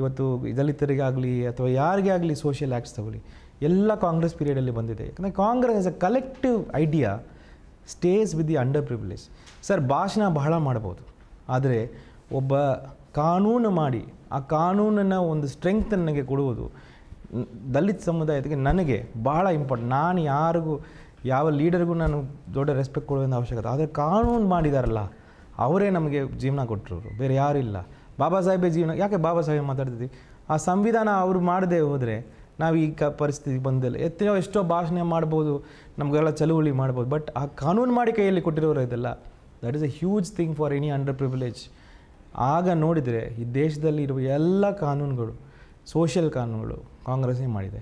Speaker 2: ಇವತ್ತು ದಲಿತರಿಗಾಗಲಿ ಅಥವಾ ಯಾರಿಗೇ ಆಗಲಿ ಸೋಷಿಯಲ್ ಆ್ಯಕ್ಟ್ಸ್ ತಗೊಳ್ಳಿ ಎಲ್ಲ ಕಾಂಗ್ರೆಸ್ ಪೀರಿಯಡಲ್ಲಿ ಬಂದಿದೆ ಯಾಕಂದರೆ Congress as a collective idea stays with the under privilege sir ಭಾಷಣ ಬಹಳ ಮಾಡ್ಬೋದು ಆದರೆ ಒಬ್ಬ ಕಾನೂನು ಮಾಡಿ ಆ ಕಾನೂನನ್ನು ಒಂದು ಸ್ಟ್ರೆಂತ್ ನನಗೆ ಕೊಡುವುದು ದಲಿತ ಸಮುದಾಯಕ್ಕೆ ನನಗೆ ಭಾಳ ಇಂಪಾರ್ಟೆಂಟ್ ನಾನು ಯಾರಿಗೂ ಯಾವ ಲೀಡರ್ಗೂ ನಾನು ದೊಡ್ಡ ರೆಸ್ಪೆಕ್ಟ್ ಕೊಡುವಂಥ ಅವಶ್ಯಕತೆ ಆದರೆ ಕಾನೂನು ಮಾಡಿದಾರಲ್ಲ ಅವರೇ ನಮಗೆ ಜೀವನ ಕೊಟ್ಟರು ಬೇರೆ ಯಾರೂ ಇಲ್ಲ ಬಾಬಾ ಸಾಹೇಬೇ ಜೀವನ ಯಾಕೆ ಬಾಬಾ ಸಾಹೇಬ್ ಮಾತಾಡ್ತಿದ್ವಿ ಆ ಸಂವಿಧಾನ ಅವರು ಮಾಡದೇ ಹೋದರೆ ನಾವು ಈ ಕ ಪರಿಸ್ಥಿತಿಗೆ ಬಂದಿಲ್ಲ ಎತ್ತೋ ಎಷ್ಟೋ ಭಾಷಣ ಮಾಡ್ಬೋದು ನಮಗೆಲ್ಲ ಚಳುವಳಿ ಮಾಡ್ಬೋದು ಬಟ್ ಆ ಕಾನೂನು ಮಾಡಿ ಕೈಯಲ್ಲಿ ಕೊಟ್ಟಿರೋರು ಇದೆಲ್ಲ that is a huge thing for any under privilege ಆಗ ನೋಡಿದರೆ ಈ ದೇಶದಲ್ಲಿ ಇರುವ ಎಲ್ಲ ಕಾನೂನುಗಳು ಸೋಷಿಯಲ್ ಕಾನೂನುಗಳು ಕಾಂಗ್ರೆಸ್ಸೇ ಮಾಡಿದೆ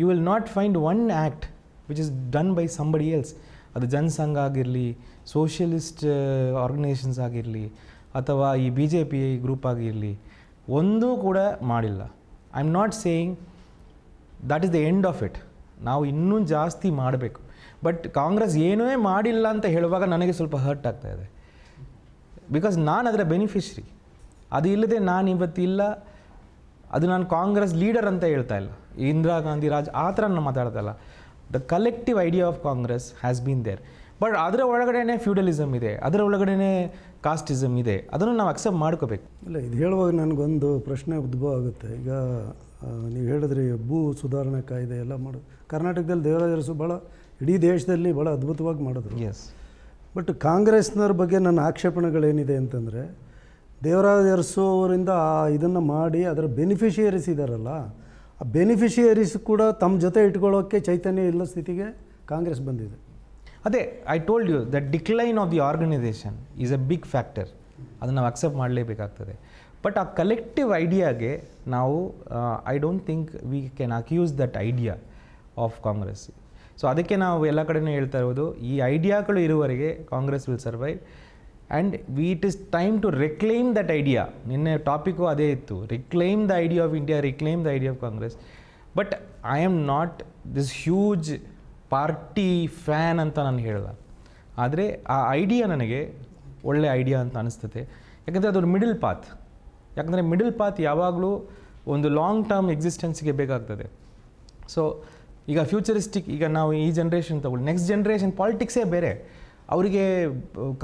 Speaker 2: you will not find one act which is done by somebody else ಅದು ಜನಸಂಘ ಆಗಿರಲಿ ಸೋಷಿಯಲಿಸ್ಟ್ ಆರ್ಗನೈಸೇಷನ್ಸ್ ಆಗಿರಲಿ ಅಥವಾ ಈ ಬಿ ಜೆ ಪಿ ಗ್ರೂಪ್ ಆಗಿರಲಿ ಒಂದೂ ಕೂಡ ಮಾಡಿಲ್ಲ I am not saying that is the end of it ನಾವು ಇನ್ನೂ ಜಾಸ್ತಿ ಮಾಡಬೇಕು ಬಟ್ ಕಾಂಗ್ರೆಸ್ ಏನೂ ಮಾಡಿಲ್ಲ ಅಂತ ಹೇಳುವಾಗ ನನಗೆ ಸ್ವಲ್ಪ ಹರ್ಟ್ ಆಗ್ತಾ ಇದೆ ಬಿಕಾಸ್ ನಾನು ಅದರ ಬೆನಿಫಿಷರಿ ಅದು ಇಲ್ಲದೆ ನಾನು ಇವತ್ತಿಲ್ಲ ಅದು ನಾನು ಕಾಂಗ್ರೆಸ್ ಲೀಡರ್ ಅಂತ ಹೇಳ್ತಾ ಇಲ್ಲ ಇಂದಿರಾ ಗಾಂಧಿ ರಾಜ್ ಆ ಥರ ನಾನು ಇಲ್ಲ the collective idea of Congress has been there but ಅದರ ಒಳಗಡೆನೇ ಫ್ಯೂಡಲಿಸಮ್ ಇದೆ ಅದರ ಒಳಗಡೆ ಕಾಸ್ಟಿಸಮ್ ಇದೆ ಅದನ್ನು ನಾವು ಅಕ್ಸೆಪ್ಟ್ ಮಾಡ್ಕೋಬೇಕು
Speaker 3: ಇಲ್ಲ ಇದು ಹೇಳುವಾಗ ನನಗೊಂದು ಪ್ರಶ್ನೆ ಉದ್ಭವ ಆಗುತ್ತೆ ಈಗ ನೀವು ಹೇಳಿದ್ರಿ ಭೂ ಸುಧಾರಣೆ ಕಾಯ್ದೆ ಎಲ್ಲ ಮಾಡೋದು ಕರ್ನಾಟಕದಲ್ಲಿ ದೇವರಾಜರಸು ಭಾಳ ಇಡೀ ದೇಶದಲ್ಲಿ ಭಾಳ ಅದ್ಭುತವಾಗಿ ಮಾಡಿದ್ರು ಎಸ್ ಬಟ್ ಕಾಂಗ್ರೆಸ್ನವ್ರ ಬಗ್ಗೆ ನನ್ನ ಆಕ್ಷೇಪಣೆಗಳೇನಿದೆ ಅಂತಂದರೆ ದೇವರಾಜ ಅರಸು ಅವರಿಂದ ಇದನ್ನು ಮಾಡಿ ಅದರ ಬೆನಿಫಿಷಿಯರೀಸ್ ಇದ್ದಾರಲ್ಲ ಆ ಬೆನಿಫಿಷಿಯರಿಸ್ ಕೂಡ ತಮ್ಮ ಜೊತೆ ಇಟ್ಕೊಳ್ಳೋಕ್ಕೆ ಚೈತನ್ಯ ಇಲ್ಲ ಸ್ಥಿತಿಗೆ ಕಾಂಗ್ರೆಸ್ ಬಂದಿದೆ
Speaker 2: ಅದೇ I told you the decline of the organisation is a big factor ಅದನ್ನು ನಾವು ಅಕ್ಸೆಪ್ಟ್ ಮಾಡಲೇಬೇಕಾಗ್ತದೆ ಬಟ್ ಆ ಕಲೆಕ್ಟಿವ್ ಐಡಿಯಾಗೆ ನಾವು I don't think we can accuse that idea of Congress so ಅದಕ್ಕೆ ನಾವು ಎಲ್ಲ ಕಡೆಯೂ ಹೇಳ್ತಾ ಇರೋದು ಈ ಐಡಿಯಾಗಳು ಇರುವವರೆಗೆ Congress will survive and we it is time to reclaim that idea ನಿನ್ನೆ ಟಾಪಿಕ್ಕು ಅದೇ ಇತ್ತು reclaim the idea of India reclaim the idea of Congress but I am not this huge party fan ಅಂತ ನಾನು ಹೇಳಲ್ಲ ಆದರೆ ಆ ಐಡಿಯಾ ನನಗೆ ಒಳ್ಳೆ ಐಡಿಯಾ ಅಂತ ಅನಿಸ್ತದೆ ಯಾಕಂದರೆ ಅದೊಂದು ಮಿಡಲ್ ಪಾತ್ ಯಾಕಂದರೆ ಮಿಡಲ್ ಪಾತ್ ಯಾವಾಗಲೂ ಒಂದು ಲಾಂಗ್ ಟರ್ಮ್ ಎಕ್ಸಿಸ್ಟೆನ್ಸ್ಗೆ ಬೇಕಾಗ್ತದೆ ಸೊ ಈಗ ಫ್ಯೂಚರಿಸ್ಟಿಕ್ ಈಗ ನಾವು ಈ ಜನ್ರೇಷನ್ ತಗೊಳ್ಳಿ ನೆಕ್ಸ್ಟ್ ಜನ್ರೇಷನ್ ಪಾಲಿಟಿಕ್ಸೇ ಬೇರೆ ಅವರಿಗೆ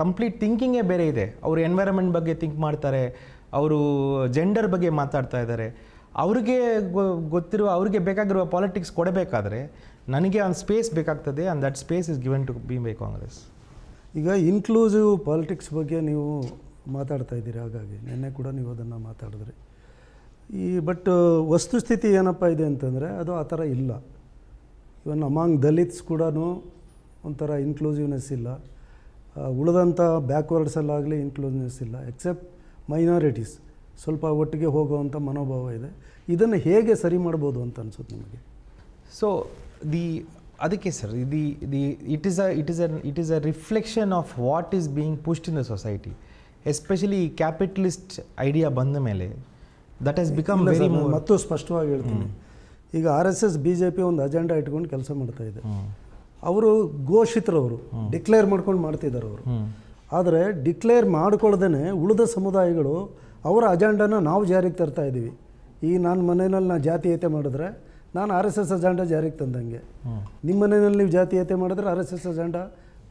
Speaker 2: ಕಂಪ್ಲೀಟ್ ಥಿಂಕಿಂಗೇ ಬೇರೆ ಇದೆ ಅವರು ಎನ್ವೈರನ್ಮೆಂಟ್ ಬಗ್ಗೆ ಥಿಂಕ್ ಮಾಡ್ತಾರೆ ಅವರು ಜೆಂಡರ್ ಬಗ್ಗೆ ಮಾತಾಡ್ತಾ ಇದ್ದಾರೆ ಅವರಿಗೆ ಗೊತ್ತಿರುವ ಅವ್ರಿಗೆ ಬೇಕಾಗಿರುವ ಪಾಲಿಟಿಕ್ಸ್ ಕೊಡಬೇಕಾದ್ರೆ ನನಗೆ ಒಂದು ಸ್ಪೇಸ್ ಬೇಕಾಗ್ತದೆ and that space is given to be Congress ಈಗ ಇನ್ಕ್ಲೂಸಿವ್ ಪಾಲಿಟಿಕ್ಸ್
Speaker 3: ಬಗ್ಗೆ ನೀವು ಮಾತಾಡ್ತಾ ಇದ್ದೀರಿ ಹಾಗಾಗಿ ನಿನ್ನೆ ಕೂಡ ನೀವು ಅದನ್ನು ಮಾತಾಡಿದ್ರಿ ಈ ಬಟ್ ವಸ್ತುಸ್ಥಿತಿ ಏನಪ್ಪ ಇದೆ ಅಂತಂದರೆ ಅದು ಆ ಥರ ಇಲ್ಲ ಇವನ್ ಅಮಾಂಗ್ ದಲಿತ್ಸ್ ಕೂಡ ಒಂಥರ ಇನ್ಕ್ಲೂಸಿವ್ನೆಸ್ ಇಲ್ಲ ಉಳಿದಂಥ ಬ್ಯಾಕ್ವರ್ಡ್ಸಲ್ಲಾಗಲಿ ಇನ್ಕ್ಲೂಸಿವ್ನೆಸ್ ಇಲ್ಲ ಎಕ್ಸೆಪ್ಟ್ ಮೈನಾರಿಟೀಸ್ ಸ್ವಲ್ಪ ಒಟ್ಟಿಗೆ ಹೋಗುವಂಥ ಮನೋಭಾವ ಇದೆ ಇದನ್ನು ಹೇಗೆ ಸರಿ ಮಾಡ್ಬೋದು ಅಂತ ಅನ್ಸುತ್ತೆ ನಿಮಗೆ
Speaker 2: ಸೊ ದಿ ಅದಕ್ಕೆ sir the the it is a it is a it is a reflection of what is being pushed in the society especially capitalist idea ಬಂದ ಮೇಲೆ ದಟ್ ಆಸ್ ಬಿಕಮ್ ವೆರಿ
Speaker 3: ಮತ್ತು ಸ್ಪಷ್ಟವಾಗಿ ಹೇಳ್ತೀನಿ ಈಗ R S S B J P ಒಂದು ಅಜೆಂಡಾ ಇಟ್ಕೊಂಡು ಕೆಲಸ ಮಾಡ್ತಾ ಇದೆ ಅವರು ಘೋಷಿತರವರು ಡಿಕ್ಲೇರ್ ಮಾಡ್ಕೊಂಡು ಮಾಡ್ತಿದ್ದಾರೆ ಅವರು ಆದರೆ ಡಿಕ್ಲೇರ್ ಮಾಡ್ಕೊಳ್ದೇ ಉಳಿದ ಸಮುದಾಯಗಳು ಅವರ ಅಜೆಂಡಾನ ನಾವು ಜಾರಿಗೆ ತರ್ತಾ ಇದ್ದೀವಿ ಈ ನಾನು ಮನೆಯಲ್ಲಿ ನಾನು ಜಾತೀಯತೆ ಮಾಡಿದ್ರೆ ನಾನು ಆರ್ ಎಸ್ ಎಸ್ ಅಜೆಂಡ ಜಾರಿಗೆ ತಂದಂಗೆ ನಿಮ್ಮ ಮನೆಯಲ್ಲಿ ನೀವು ಜಾತೀಯತೆ ಮಾಡಿದ್ರೆ ಆರ್ ಎಸ್ ಎಸ್ ಅಜೆಂಡ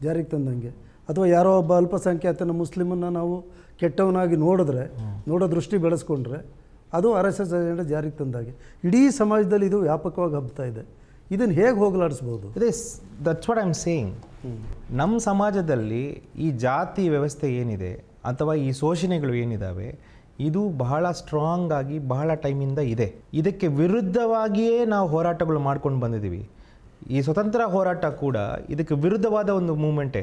Speaker 3: ಜಾರಿಗೆ ತಂದಂಗೆ ಅಥವಾ ಯಾರೋ ಒಬ್ಬ ಅಲ್ಪಸಂಖ್ಯಾತನ ಮುಸ್ಲಿಮನ್ನು ನಾವು ಕೆಟ್ಟವನಾಗಿ ನೋಡಿದ್ರೆ ನೋಡೋ ದೃಷ್ಟಿ ಬೆಳೆಸ್ಕೊಂಡ್ರೆ ಅದು ಆರ್ ಎಸ್ ಎಸ್ ಅಜೆಂಡ ಜಾರಿಗೆ ತಂದಾಗೆ ಇಡೀ ಸಮಾಜದಲ್ಲಿ ಇದು ವ್ಯಾಪಕವಾಗಿ ಹಬ್ತಾ ಇದೆ ಇದನ್ನು ಹೇಗೆ ಹೋಗಲಾಡಿಸ್ಬೋದು this
Speaker 2: that's what I am saying ನಮ್ಮ ಸಮಾಜದಲ್ಲಿ ಈ ಜಾತಿ ವ್ಯವಸ್ಥೆ ಏನಿದೆ ಅಥವಾ ಈ ಶೋಷಣೆಗಳು ಏನಿದ್ದಾವೆ ಇದು ಬಹಳ ಸ್ಟ್ರಾಂಗ್ ಆಗಿ ಬಹಳ ಟೈಮಿಂದ ಇದೆ ಇದಕ್ಕೆ ವಿರುದ್ಧವಾಗಿಯೇ ನಾವು ಹೋರಾಟಗಳು ಮಾಡ್ಕೊಂಡು ಬಂದಿದ್ದೀವಿ ಈ ಸ್ವತಂತ್ರ ಹೋರಾಟ ಕೂಡ ಇದಕ್ಕೆ ವಿರುದ್ಧವಾದ ಒಂದು ಮೂಮೆಂಟೇ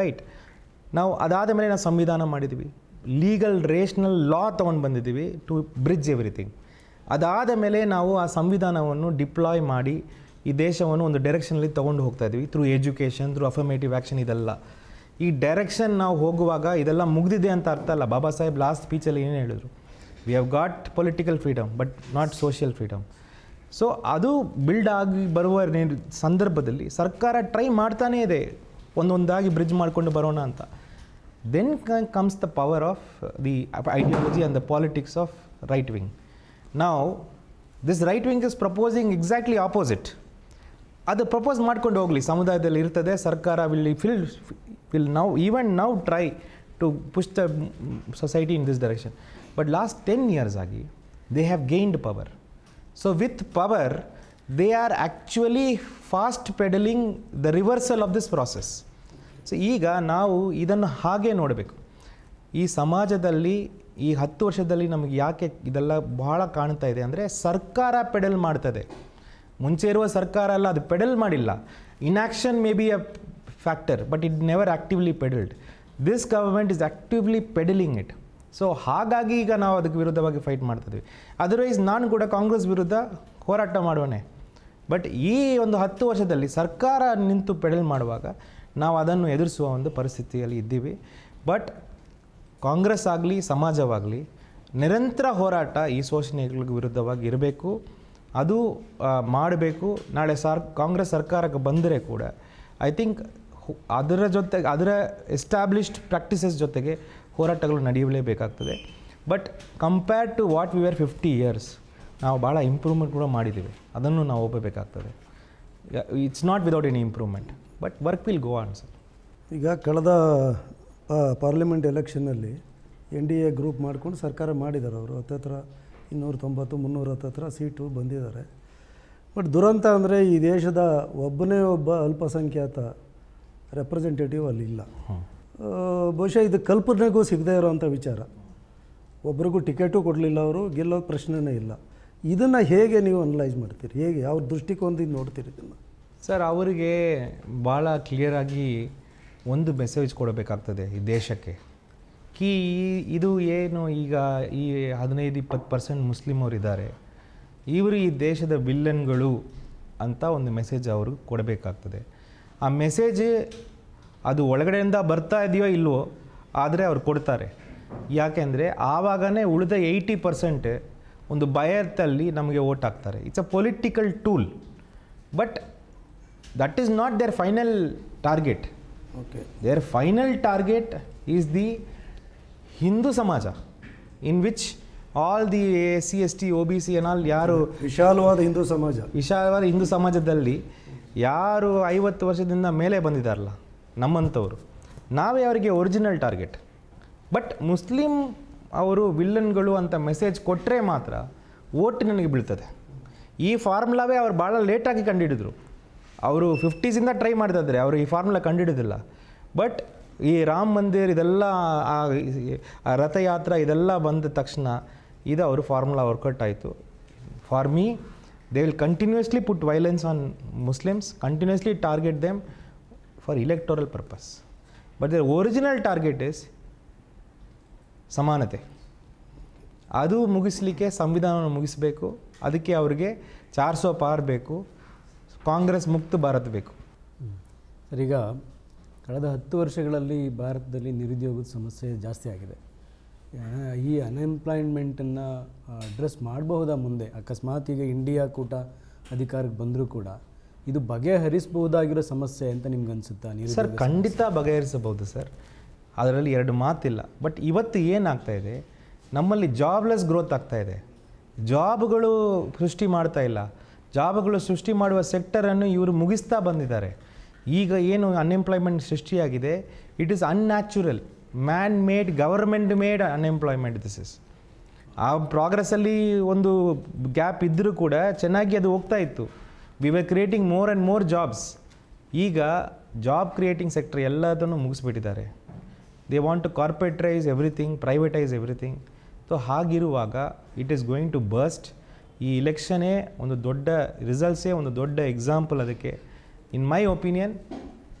Speaker 2: ರೈಟ್ ನಾವು ಅದಾದ ಮೇಲೆ ನಾವು ಸಂವಿಧಾನ ಮಾಡಿದ್ದೀವಿ ಲೀಗಲ್ ರೇಷನಲ್ ಲಾ ತೊಗೊಂಡು ಬಂದಿದ್ದೀವಿ ಟು ಬ್ರಿಡ್ಜ್ ಎವ್ರಿಥಿಂಗ್ ಅದಾದ ಮೇಲೆ ನಾವು ಆ ಸಂವಿಧಾನವನ್ನು ಡಿಪ್ಲಾಯ್ ಮಾಡಿ ಈ ದೇಶವನ್ನು ಒಂದು ಡೈರೆಕ್ಷನಲ್ಲಿ ತೊಗೊಂಡು ಹೋಗ್ತಾ ಇದ್ವಿ through education through affirmative action ಇದೆಲ್ಲ ಈ ಡೈರೆಕ್ಷನ್ ನಾವು ಹೋಗುವಾಗ ಇದೆಲ್ಲ ಮುಗಿದಿದೆ ಅಂತ ಅರ್ಥ ಅಲ್ಲ ಬಾಬಾ ಸಾಹೇಬ್ ಲಾಸ್ಟ್ ಸ್ಪೀಚಲ್ಲಿ ಏನು ಹೇಳಿದ್ರು we have got political freedom but not social freedom so ಅದು ಬಿಲ್ಡ್ ಆಗಿ ಬರುವ ಸಂದರ್ಭದಲ್ಲಿ ಸರ್ಕಾರ ಟ್ರೈ ಮಾಡ್ತಾನೇ ಇದೆ ಒಂದೊಂದಾಗಿ ಬ್ರಿಡ್ಜ್ ಮಾಡಿಕೊಂಡು ಬರೋಣ ಅಂತ then comes the power of the ideology and the politics of right wing ನಾವು this right wing is proposing exactly opposite ಅದು ಪ್ರಪೋಸ್ ಮಾಡ್ಕೊಂಡು ಹೋಗಲಿ ಸಮುದಾಯದಲ್ಲಿ ಇರ್ತದೆ ಸರ್ಕಾರ will fill will now even now try to push the society in this direction but last ten years ಆಗಿ they have gained power so with power they are actually fast pedalling the reversal of this process so ಈಗ ನಾವು ಇದನ್ನು ಹಾಗೆ ನೋಡಬೇಕು ಈ ಸಮಾಜದಲ್ಲಿ ಈ ಹತ್ತು ವರ್ಷದಲ್ಲಿ ನಮಗೆ ಯಾಕೆ ಇದೆಲ್ಲ ಬಹಳ ಕಾಣ್ತಾ ಇದೆ ಅಂದರೆ ಸರ್ಕಾರ ಪೆಡಲ್ ಮಾಡ್ತದೆ ಮುಂಚೆ ಇರುವ ಸರ್ಕಾರ ಅಲ್ಲ ಅದು ಪೆಡಲ್ ಮಾಡಿಲ್ಲ action may be a factor but it never actively pedalled this government is actively pedalling it so ಹಾಗಾಗಿ ಈಗ ನಾವು ಅದಕ್ಕೆ ವಿರುದ್ಧವಾಗಿ ಫೈಟ್ ಮಾಡ್ತಿದ್ವಿ ಅದರ್ವೈಸ್ ನಾನು ಕೂಡ ಕಾಂಗ್ರೆಸ್ ವಿರುದ್ಧ ಹೋರಾಟ ಮಾಡುವನೇ ಬಟ್ ಈ ಒಂದು ಹತ್ತು ವರ್ಷದಲ್ಲಿ ಸರ್ಕಾರ ನಿಂತು ಪೆಡಲ್ ಮಾಡುವಾಗ ನಾವು ಅದನ್ನು ಎದುರಿಸುವ ಒಂದು ಪರಿಸ್ಥಿತಿಯಲ್ಲಿ ಇದ್ದೀವಿ ಬಟ್ ಕಾಂಗ್ರೆಸ್ ಆಗಲಿ ಸಮಾಜವಾಗಲಿ ನಿರಂತರ ಹೋರಾಟ ಈ ಶೋಷಣೆಗಳ ವಿರುದ್ಧವಾಗಿ ಇರಬೇಕು ಅದು ಮಾಡಬೇಕು ನಾಳೆ ಸಾರ್ ಕಾಂಗ್ರೆಸ್ ಸರ್ಕಾರಕ್ಕೆ ಬಂದರೆ ಕೂಡ ಐ ಥಿಂಕ್ ಅದರ ಜೊತೆ ಅದರ ಎಸ್ಟಾಬ್ಲಿಷ್ಡ್ ಪ್ರಾಕ್ಟೀಸಸ್ ಜೊತೆಗೆ ಹೋರಾಟಗಳು ನಡೆಯಲೇಬೇಕಾಗ್ತದೆ but compare to what we fifty years ನಾವು ಭಾಳ ಇಂಪ್ರೂವ್ಮೆಂಟ್ ಕೂಡ ಮಾಡಿದ್ದೀವಿ ಅದನ್ನು ನಾವು ಒಪ್ಪಬೇಕಾಗ್ತದೆ it's not without any improvement but work will go on sir
Speaker 3: ಈಗ ಕಳೆದ ಪಾರ್ಲಿಮೆಂಟ್ ಎಲೆಕ್ಷನ್ನಲ್ಲಿ ಎನ್ ಡಿ ಎ ಗ್ರೂಪ್ ಮಾಡ್ಕೊಂಡು ಸರ್ಕಾರ ಮಾಡಿದ್ದಾರೆ ಅವರು ಹತ್ತತ್ರ ಇನ್ನೂರ ತೊಂಬತ್ತು ಮುನ್ನೂರ ಹತ್ತತ್ರ ಸೀಟು ಬಂದಿದ್ದಾರೆ ಬಟ್ ದುರಂತ ಅಂದರೆ ಈ ದೇಶದ ಒಬ್ಬನೇ ಒಬ್ಬ ಅಲ್ಪಸಂಖ್ಯಾತ ರೆಪ್ರೆಸೆಂಟೇಟಿವ್ ಅಲ್ಲಿ ಇಲ್ಲ ಬಹುಶಃ ಇದು ಕಲ್ಪನೆಗೂ ಸಿಗದೇ ಇರೋವಂಥ ವಿಚಾರ ಒಬ್ರಿಗೂ ಟಿಕೆಟು ಕೊಡಲಿಲ್ಲ ಅವರು ಗೆಲ್ಲೋ ಪ್ರಶ್ನೆನೇ ಇಲ್ಲ ಇದನ್ನು ಹೇಗೆ ನೀವು ಅನಲೈಸ್ ಮಾಡ್ತೀರಿ ಹೇಗೆ ಅವ್ರ ದೃಷ್ಟಿಕೋನದಿಂದ ನೋಡ್ತೀರಿ ಇದನ್ನು
Speaker 2: ಸರ್ ಅವರಿಗೆ ಭಾಳ ಕ್ಲಿಯರಾಗಿ ಒಂದು ಮೆಸೇಜ್ ಕೊಡಬೇಕಾಗ್ತದೆ ಈ ದೇಶಕ್ಕೆ ಕಿ ಇದು ಏನು ಈಗ ಈ ಹದಿನೈದು ಇಪ್ಪತ್ತು ಪರ್ಸೆಂಟ್ ಇದ್ದಾರೆ ಇವರು ಈ ದೇಶದ ವಿಲ್ಲನ್ಗಳು ಅಂತ ಒಂದು ಮೆಸೇಜ್ ಅವರು ಕೊಡಬೇಕಾಗ್ತದೆ ಆ ಮೆಸೇಜ್ ಅದು ಒಳಗಡೆಯಿಂದ ಬರ್ತಾ ಇದೆಯೋ ಇಲ್ವೋ ಆದರೆ ಅವ್ರು ಕೊಡ್ತಾರೆ ಯಾಕೆಂದರೆ ಆವಾಗನೇ ಉಳಿದ ಏಯ್ಟಿ ಪರ್ಸೆಂಟ್ ಒಂದು ಬಯರ್ತಲ್ಲಿ ನಮಗೆ ಓಟ್ ಹಾಕ್ತಾರೆ it's a political tool but that is not their final target okay their final target is the Hindu ಸಮಾಜ in which all the S C S T O B C all ಯಾರು ವಿಶಾಲವಾದ ಹಿಂದೂ ಸಮಾಜ ವಿಶಾಲವಾದ ಹಿಂದೂ ಸಮಾಜದಲ್ಲಿ ಯಾರು ಐವತ್ತು ವರ್ಷದಿಂದ ಮೇಲೆ ಬಂದಿದ್ದಾರಲ್ಲ ನಮ್ಮಂಥವ್ರು ನಾವೇ ಅವರಿಗೆ ಒರಿಜಿನಲ್ ಟಾರ್ಗೆಟ್ ಬಟ್ ಮುಸ್ಲಿಂ ಅವರು ವಿಲ್ಲನ್ಗಳು ಅಂತ ಮೆಸೇಜ್ ಕೊಟ್ಟರೆ ಮಾತ್ರ ಓಟ್ ನನಗೆ ಬೀಳ್ತದೆ ಈ ಫಾರ್ಮುಲಾವೇ ಅವ್ರು ಭಾಳ ಲೇಟಾಗಿ ಕಂಡುಹಿಡಿದ್ರು ಅವರು ಫಿಫ್ಟೀಸಿಂದ ಟ್ರೈ ಮಾಡಿದ್ರೆ ಅವರು ಈ ಫಾರ್ಮುಲಾ ಕಂಡುಹಿಡಿದಿಲ್ಲ ಬಟ್ ಈ ರಾಮ ಮಂದಿರ್ ಇದೆಲ್ಲ ರಥಯಾತ್ರ ಇದೆಲ್ಲ ಬಂದ ತಕ್ಷಣ ಇದು ಅವರು ಫಾರ್ಮುಲಾ ವರ್ಕೌಟ್ ಆಯಿತು for me they will continuously put violence on Muslims continuously target them for electoral purpose but their original target is ಸಮಾನತೆ ಅದು ಮುಗಿಸ್ಲಿಕ್ಕೆ ಸಂವಿಧಾನವನ್ನು ಮುಗಿಸಬೇಕು ಅದಕ್ಕೆ ಅವರಿಗೆ ಚಾರ್ಸೋ ಪಾರ್ ಬೇಕು ಕಾಂಗ್ರೆಸ್ ಮುಕ್ತ ಭಾರತ ಬೇಕು ಸರ್ ಈಗ ಕಳೆದ ಹತ್ತು ವರ್ಷಗಳಲ್ಲಿ ಭಾರತದಲ್ಲಿ ನಿರುದ್ಯೋಗದ
Speaker 1: ಸಮಸ್ಯೆ ಜಾಸ್ತಿ ಆಗಿದೆ ಈ ಅನ್ಎಂಪ್ಲಾಯ್ಮೆಂಟನ್ನು ಅಡ್ರೆಸ್ ಮಾಡಬಹುದಾ ಮುಂದೆ ಅಕಸ್ಮಾತ್ ಈಗ ಇಂಡಿಯಾ ಕೂಟ ಅಧಿಕಾರಕ್ಕೆ ಬಂದರೂ ಕೂಡ ಇದು ಬಗೆಹರಿಸಬಹುದಾಗಿರೋ
Speaker 2: ಸಮಸ್ಯೆ ಅಂತ ನಿಮ್ಗೆ ಅನಿಸುತ್ತಾ ನೀವು ಸರ್ ಖಂಡಿತ ಬಗೆಹರಿಸಬಹುದು ಸರ್ ಅದರಲ್ಲಿ ಎರಡು ಮಾತಿಲ್ಲ ಬಟ್ ಇವತ್ತು ಏನಾಗ್ತಾ ಇದೆ ನಮ್ಮಲ್ಲಿ ಜಾಬ್ಲೆಸ್ ಗ್ರೋತ್ ಆಗ್ತಾ ಇದೆ ಜಾಬ್ಗಳು ಸೃಷ್ಟಿ ಮಾಡ್ತಾ ಇಲ್ಲ ಜಾಬ್ಗಳು ಸೃಷ್ಟಿ ಮಾಡುವ ಸೆಕ್ಟರನ್ನು ಇವರು ಮುಗಿಸ್ತಾ ಬಂದಿದ್ದಾರೆ ಈಗ ಏನು ಅನ್ಎಂಪ್ಲಾಯ್ಮೆಂಟ್ ಸೃಷ್ಟಿಯಾಗಿದೆ it is unnatural man made government made unemployment this is ಆ ಪ್ರೋಗ್ರೆಸ್ಸಲ್ಲಿ ಒಂದು ಗ್ಯಾಪ್ ಇದ್ದರೂ ಕೂಡ ಚೆನ್ನಾಗಿ ಅದು ಹೋಗ್ತಾ ಇತ್ತು we were creating more and more jobs ಈಗ ಜಾಬ್ ಕ್ರಿಯೇಟಿಂಗ್ ಸೆಕ್ಟರ್ ಎಲ್ಲದನ್ನು ಮುಗಿಸ್ಬಿಟ್ಟಿದ್ದಾರೆ they want to corporatise everything privatise everything so ಹಾಗಿರುವಾಗ it is going to burst ಈ ಇಲೆಕ್ಷನೇ ಒಂದು ದೊಡ್ಡ ರಿಸಲ್ಟ್ಸೇ ಒಂದು ದೊಡ್ಡ ಎಕ್ಸಾಂಪಲ್ ಅದಕ್ಕೆ in my opinion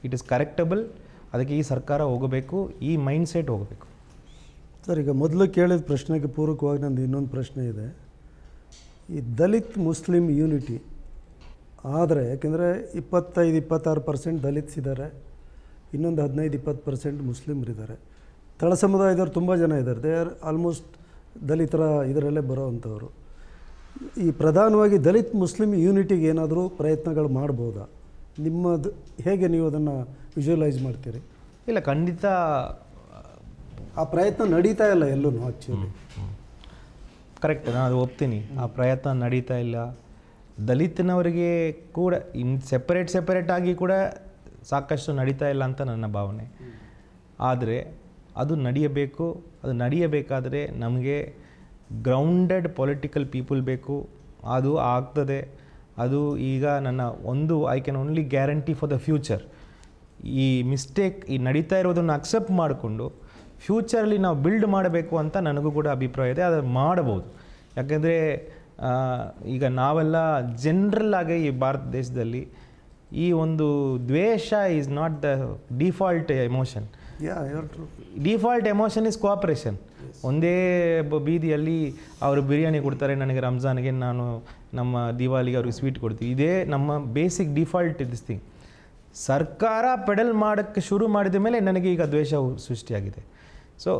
Speaker 2: it is correctable ಅದಕ್ಕೆ ಈ ಸರ್ಕಾರ ಹೋಗಬೇಕು ಈ ಮೈಂಡ್ ಸೆಟ್ ಹೋಗಬೇಕು
Speaker 3: ಸರ್ ಈಗ ಮೊದಲು ಕೇಳಿದ ಪ್ರಶ್ನೆಗೆ ಪೂರ್ವಕವಾಗಿ ನಂದು ಇನ್ನೊಂದು ಪ್ರಶ್ನೆ ಇದೆ ಈ ದಲಿತ್ ಮುಸ್ಲಿಂ ಯೂನಿಟಿ ಆದರೆ ಯಾಕೆಂದರೆ ಇಪ್ಪತ್ತೈದು ಇಪ್ಪತ್ತಾರು ಪರ್ಸೆಂಟ್ ದಲಿತ್ಸ್ ಇದ್ದಾರೆ ಇನ್ನೊಂದು ಹದಿನೈದು ಇಪ್ಪತ್ತು ಪರ್ಸೆಂಟ್ ಮುಸ್ಲಿಮರಿದ್ದಾರೆ ತಳ ಸಮುದಾಯದವ್ರು ತುಂಬ ಜನ ಇದ್ದಾರೆ ದೇ ಆರ್ ಆಲ್ಮೋಸ್ಟ್ ದಲಿತರ ಇದರಲ್ಲೇ ಬರೋ ಈ ಪ್ರಧಾನವಾಗಿ ದಲಿತ್ ಮುಸ್ಲಿಂ ಯೂನಿಟಿಗೆ ಏನಾದರೂ ಪ್ರಯತ್ನಗಳು ಮಾಡ್ಬೋದಾ ನಿಮ್ಮದು ಹೇಗೆ ನೀವು ಅದನ್ನು ವಿಜುವಲೈಸ್ ಮಾಡ್ತೀರಿ ಇಲ್ಲ ಖಂಡಿತ ಆ ಪ್ರಯತ್ನ ನಡೀತಾ ಇಲ್ಲ ಎಲ್ಲೂ ಆ್ಯಕ್ಚುಲಿ
Speaker 2: ಕರೆಕ್ಟ್ ನಾನು ಅದು ಒಪ್ತೀನಿ ಆ ಪ್ರಯತ್ನ ನಡೀತಾ ಇಲ್ಲ ದಲಿತನವರಿಗೆ ಕೂಡ ಇನ್ ಸೆಪರೇಟ್ ಸೆಪರೇಟ್ ಆಗಿ ಕೂಡ ಸಾಕಷ್ಟು ನಡೀತಾ ಇಲ್ಲ ಅಂತ ನನ್ನ ಭಾವನೆ ಆದರೆ ಅದು ನಡೆಯಬೇಕು ಅದು ನಡೆಯಬೇಕಾದರೆ ನಮಗೆ ಗ್ರೌಂಡೆಡ್ ಪೊಲಿಟಿಕಲ್ ಪೀಪಲ್ ಬೇಕು ಅದು ಆಗ್ತದೆ ಅದು ಈಗ ನನ್ನ ಒಂದು I can only guarantee for the future ಈ ಮಿಸ್ಟೇಕ್ ಈ ನಡೀತಾ ಇರೋದನ್ನು ಅಕ್ಸೆಪ್ಟ್ ಮಾಡಿಕೊಂಡು ಫ್ಯೂಚರಲ್ಲಿ ನಾವು ಬಿಲ್ಡ್ ಮಾಡಬೇಕು ಅಂತ ನನಗೂ ಕೂಡ ಅಭಿಪ್ರಾಯ ಇದೆ ಅದು ಮಾಡಬಹುದು ಯಾಕೆಂದರೆ ಈಗ ನಾವೆಲ್ಲ ಜನರಲ್ ಆಗಿ ಈ ಭಾರತ ದೇಶದಲ್ಲಿ ಈ ಒಂದು ದ್ವೇಷ is not the default emotion default emotion is cooperation ಒಂದೇ ಬೀದಿಯಲ್ಲಿ ಅವರು ಬಿರಿಯಾನಿ ಕೊಡ್ತಾರೆ ನನಗೆ ರಂಜಾನ್ಗೆ ನಾನು ನಮ್ಮ ದಿವಾಲಿಗೆ ಅವ್ರಿಗೆ ಸ್ವೀಟ್ ಕೊಡ್ತೀವಿ ಇದೇ ನಮ್ಮ ಬೇಸಿಕ್ ಡಿಫಾಲ್ಟ್ ದಿಸ್ ಥಿಂಗ್ ಸರ್ಕಾರ ಪೆಡಲ್ ಮಾಡೋಕ್ಕೆ ಶುರು ಮಾಡಿದ ಮೇಲೆ ನನಗೆ ಈಗ ದ್ವೇಷ ಸೃಷ್ಟಿಯಾಗಿದೆ ಸೊ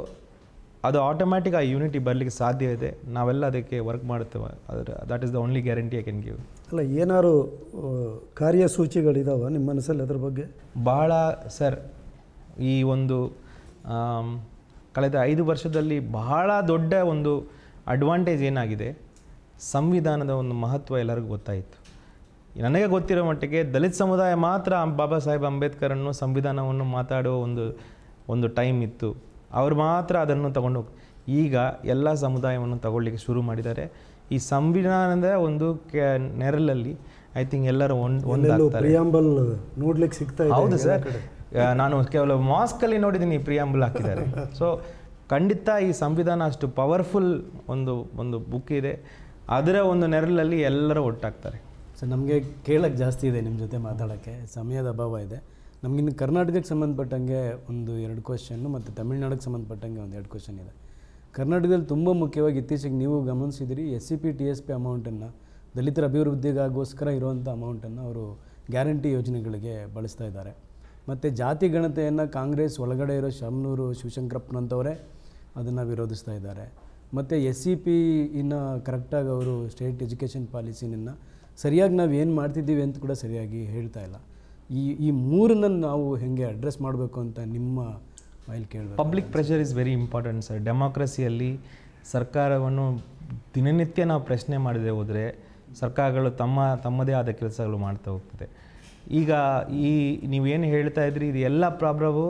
Speaker 2: ಅದು ಆಟೋಮ್ಯಾಟಿಕ್ ಆ ಯೂನಿಟಿ ಬರಲಿಕ್ಕೆ ಸಾಧ್ಯ ಇದೆ ನಾವೆಲ್ಲ ಅದಕ್ಕೆ ವರ್ಕ್ ಮಾಡ್ತೇವೆ ಅದರ that is the only guarantee I can give
Speaker 3: ಅಲ್ಲ ಏನಾದ್ರು ಕಾರ್ಯಸೂಚಿಗಳಿದಾವೆ ನಿಮ್ಮ
Speaker 2: ಮನಸ್ಸಲ್ಲಿ ಅದ್ರ ಬಗ್ಗೆ ಭಾಳ ಸರ್ ಈ ಒಂದು ಕಳೆದ ಐದು ವರ್ಷದಲ್ಲಿ ಬಹಳ ದೊಡ್ಡ ಒಂದು ಅಡ್ವಾಂಟೇಜ್ ಏನಾಗಿದೆ ಸಂವಿಧಾನದ ಒಂದು ಮಹತ್ವ ಎಲ್ಲರಿಗೂ ಗೊತ್ತಾಯಿತು ನನಗೆ ಗೊತ್ತಿರೋ ಮಟ್ಟಿಗೆ ದಲಿತ ಸಮುದಾಯ ಮಾತ್ರ ಬಾಬಾ ಸಾಹೇಬ್ ಅಂಬೇಡ್ಕರನ್ನು ಸಂವಿಧಾನವನ್ನು ಮಾತಾಡುವ ಒಂದು ಒಂದು ಟೈಮ್ ಇತ್ತು ಅವರು ಮಾತ್ರ ಅದನ್ನು ತಗೊಂಡು ಈಗ ಎಲ್ಲ ಸಮುದಾಯವನ್ನು ತಗೊಳ್ಳಿಕ್ಕೆ ಶುರು ಮಾಡಿದ್ದಾರೆ ಈ ಸಂವಿಧಾನದ ಒಂದು ಕೆ ನೆರಳಲ್ಲಿ ಐ ಥಿಂಕ್ ಎಲ್ಲರೂ ಒಂದು
Speaker 3: ಸಿಗ್ತಾ ಹೌದು ಸರ್
Speaker 2: ನಾನು ಕೇವಲ ಮಾಸ್ಕಲ್ಲಿ ನೋಡಿದ್ದೀನಿ ಪ್ರಿಯಾಂಬಲ್ ಹಾಕಿದ್ದಾರೆ ಸೊ ಖಂಡಿತ ಈ ಸಂವಿಧಾನ ಅಷ್ಟು ಪವರ್ಫುಲ್ ಒಂದು ಒಂದು ಬುಕ್ ಇದೆ ಅದರ ಒಂದು ನೆರಳಲ್ಲಿ ಎಲ್ಲರೂ ಒಟ್ಟಾಗ್ತಾರೆ ಸೊ ನಮಗೆ ಕೇಳೋಕ್ಕೆ ಜಾಸ್ತಿ ಇದೆ ನಿಮ್ಮ ಜೊತೆ ಮಾತಾಡೋಕ್ಕೆ
Speaker 1: ಸಮಯದ ಅಭಾವ ಇದೆ ನಮಗಿನ್ನು ಕರ್ನಾಟಕಕ್ಕೆ ಸಂಬಂಧಪಟ್ಟಂಗೆ ಒಂದು ಎರಡು ಕ್ವಶನ್ನು ಮತ್ತು ತಮಿಳ್ನಾಡಿಗೆ ಸಂಬಂಧಪಟ್ಟಂಗೆ ಒಂದು ಎರಡು ಕ್ವಶನ್ ಇದೆ ಕರ್ನಾಟಕದಲ್ಲಿ ತುಂಬ ಮುಖ್ಯವಾಗಿ ಇತ್ತೀಚೆಗೆ ನೀವು ಗಮನಿಸಿದಿರಿ S C P T S P ಅಮೌಂಟನ್ನು ದಲಿತರ ಅಭಿವೃದ್ಧಿಗಾಗೋಸ್ಕರ ಇರುವಂಥ ಅಮೌಂಟನ್ನು ಅವರು ಗ್ಯಾರಂಟಿ ಯೋಜನೆಗಳಿಗೆ ಬಳಸ್ತಾ ಇದ್ದಾರೆ ಮತ್ತು ಜಾತಿ ಗಣತೆಯನ್ನು ಕಾಂಗ್ರೆಸ್ ಒಳಗಡೆ ಇರೋ ಶಾಮನೂರು ಶಿವಶಂಕರಪ್ಪನಂಥವರೇ ಅದನ್ನು ವಿರೋಧಿಸ್ತಾ ಇದ್ದಾರೆ ಮತ್ತು ಎಸ್ ಸಿ e ಪಿ ಇನ್ನು ಕರೆಕ್ಟಾಗಿ ಅವರು ಸ್ಟೇಟ್ ಎಜುಕೇಷನ್ ಪಾಲಿಸಿನ ಸರಿಯಾಗಿ ನಾವು ಏನು ಮಾಡ್ತಿದ್ದೀವಿ ಅಂತ ಕೂಡ ಸರಿಯಾಗಿ ಹೇಳ್ತಾ ಇಲ್ಲ ಈ ಈ ಮೂರನ್ನ ನಾವು ಹೇಗೆ ಅಡ್ರೆಸ್ ಮಾಡಬೇಕು ಅಂತ ನಿಮ್ಮ ಮೈಲ್ ಕೇಳಿ
Speaker 2: public pressure is very important sir ಡೆಮಾಕ್ರಸಿಯಲ್ಲಿ ಸರ್ಕಾರವನ್ನು ದಿನನಿತ್ಯ ನಾವು ಪ್ರಶ್ನೆ ಮಾಡದೆ ಹೋದರೆ ಸರ್ಕಾರಗಳು ತಮ್ಮ ತಮ್ಮದೇ ಆದ ಕೆಲಸಗಳು ಮಾಡ್ತಾ ಹೋಗ್ತದೆ ಈಗ ಈ ನೀವೇನು ಹೇಳ್ತಾ ಇದ್ರಿ ಇದು ಎಲ್ಲ ಪ್ರಾಬ್ಲಮು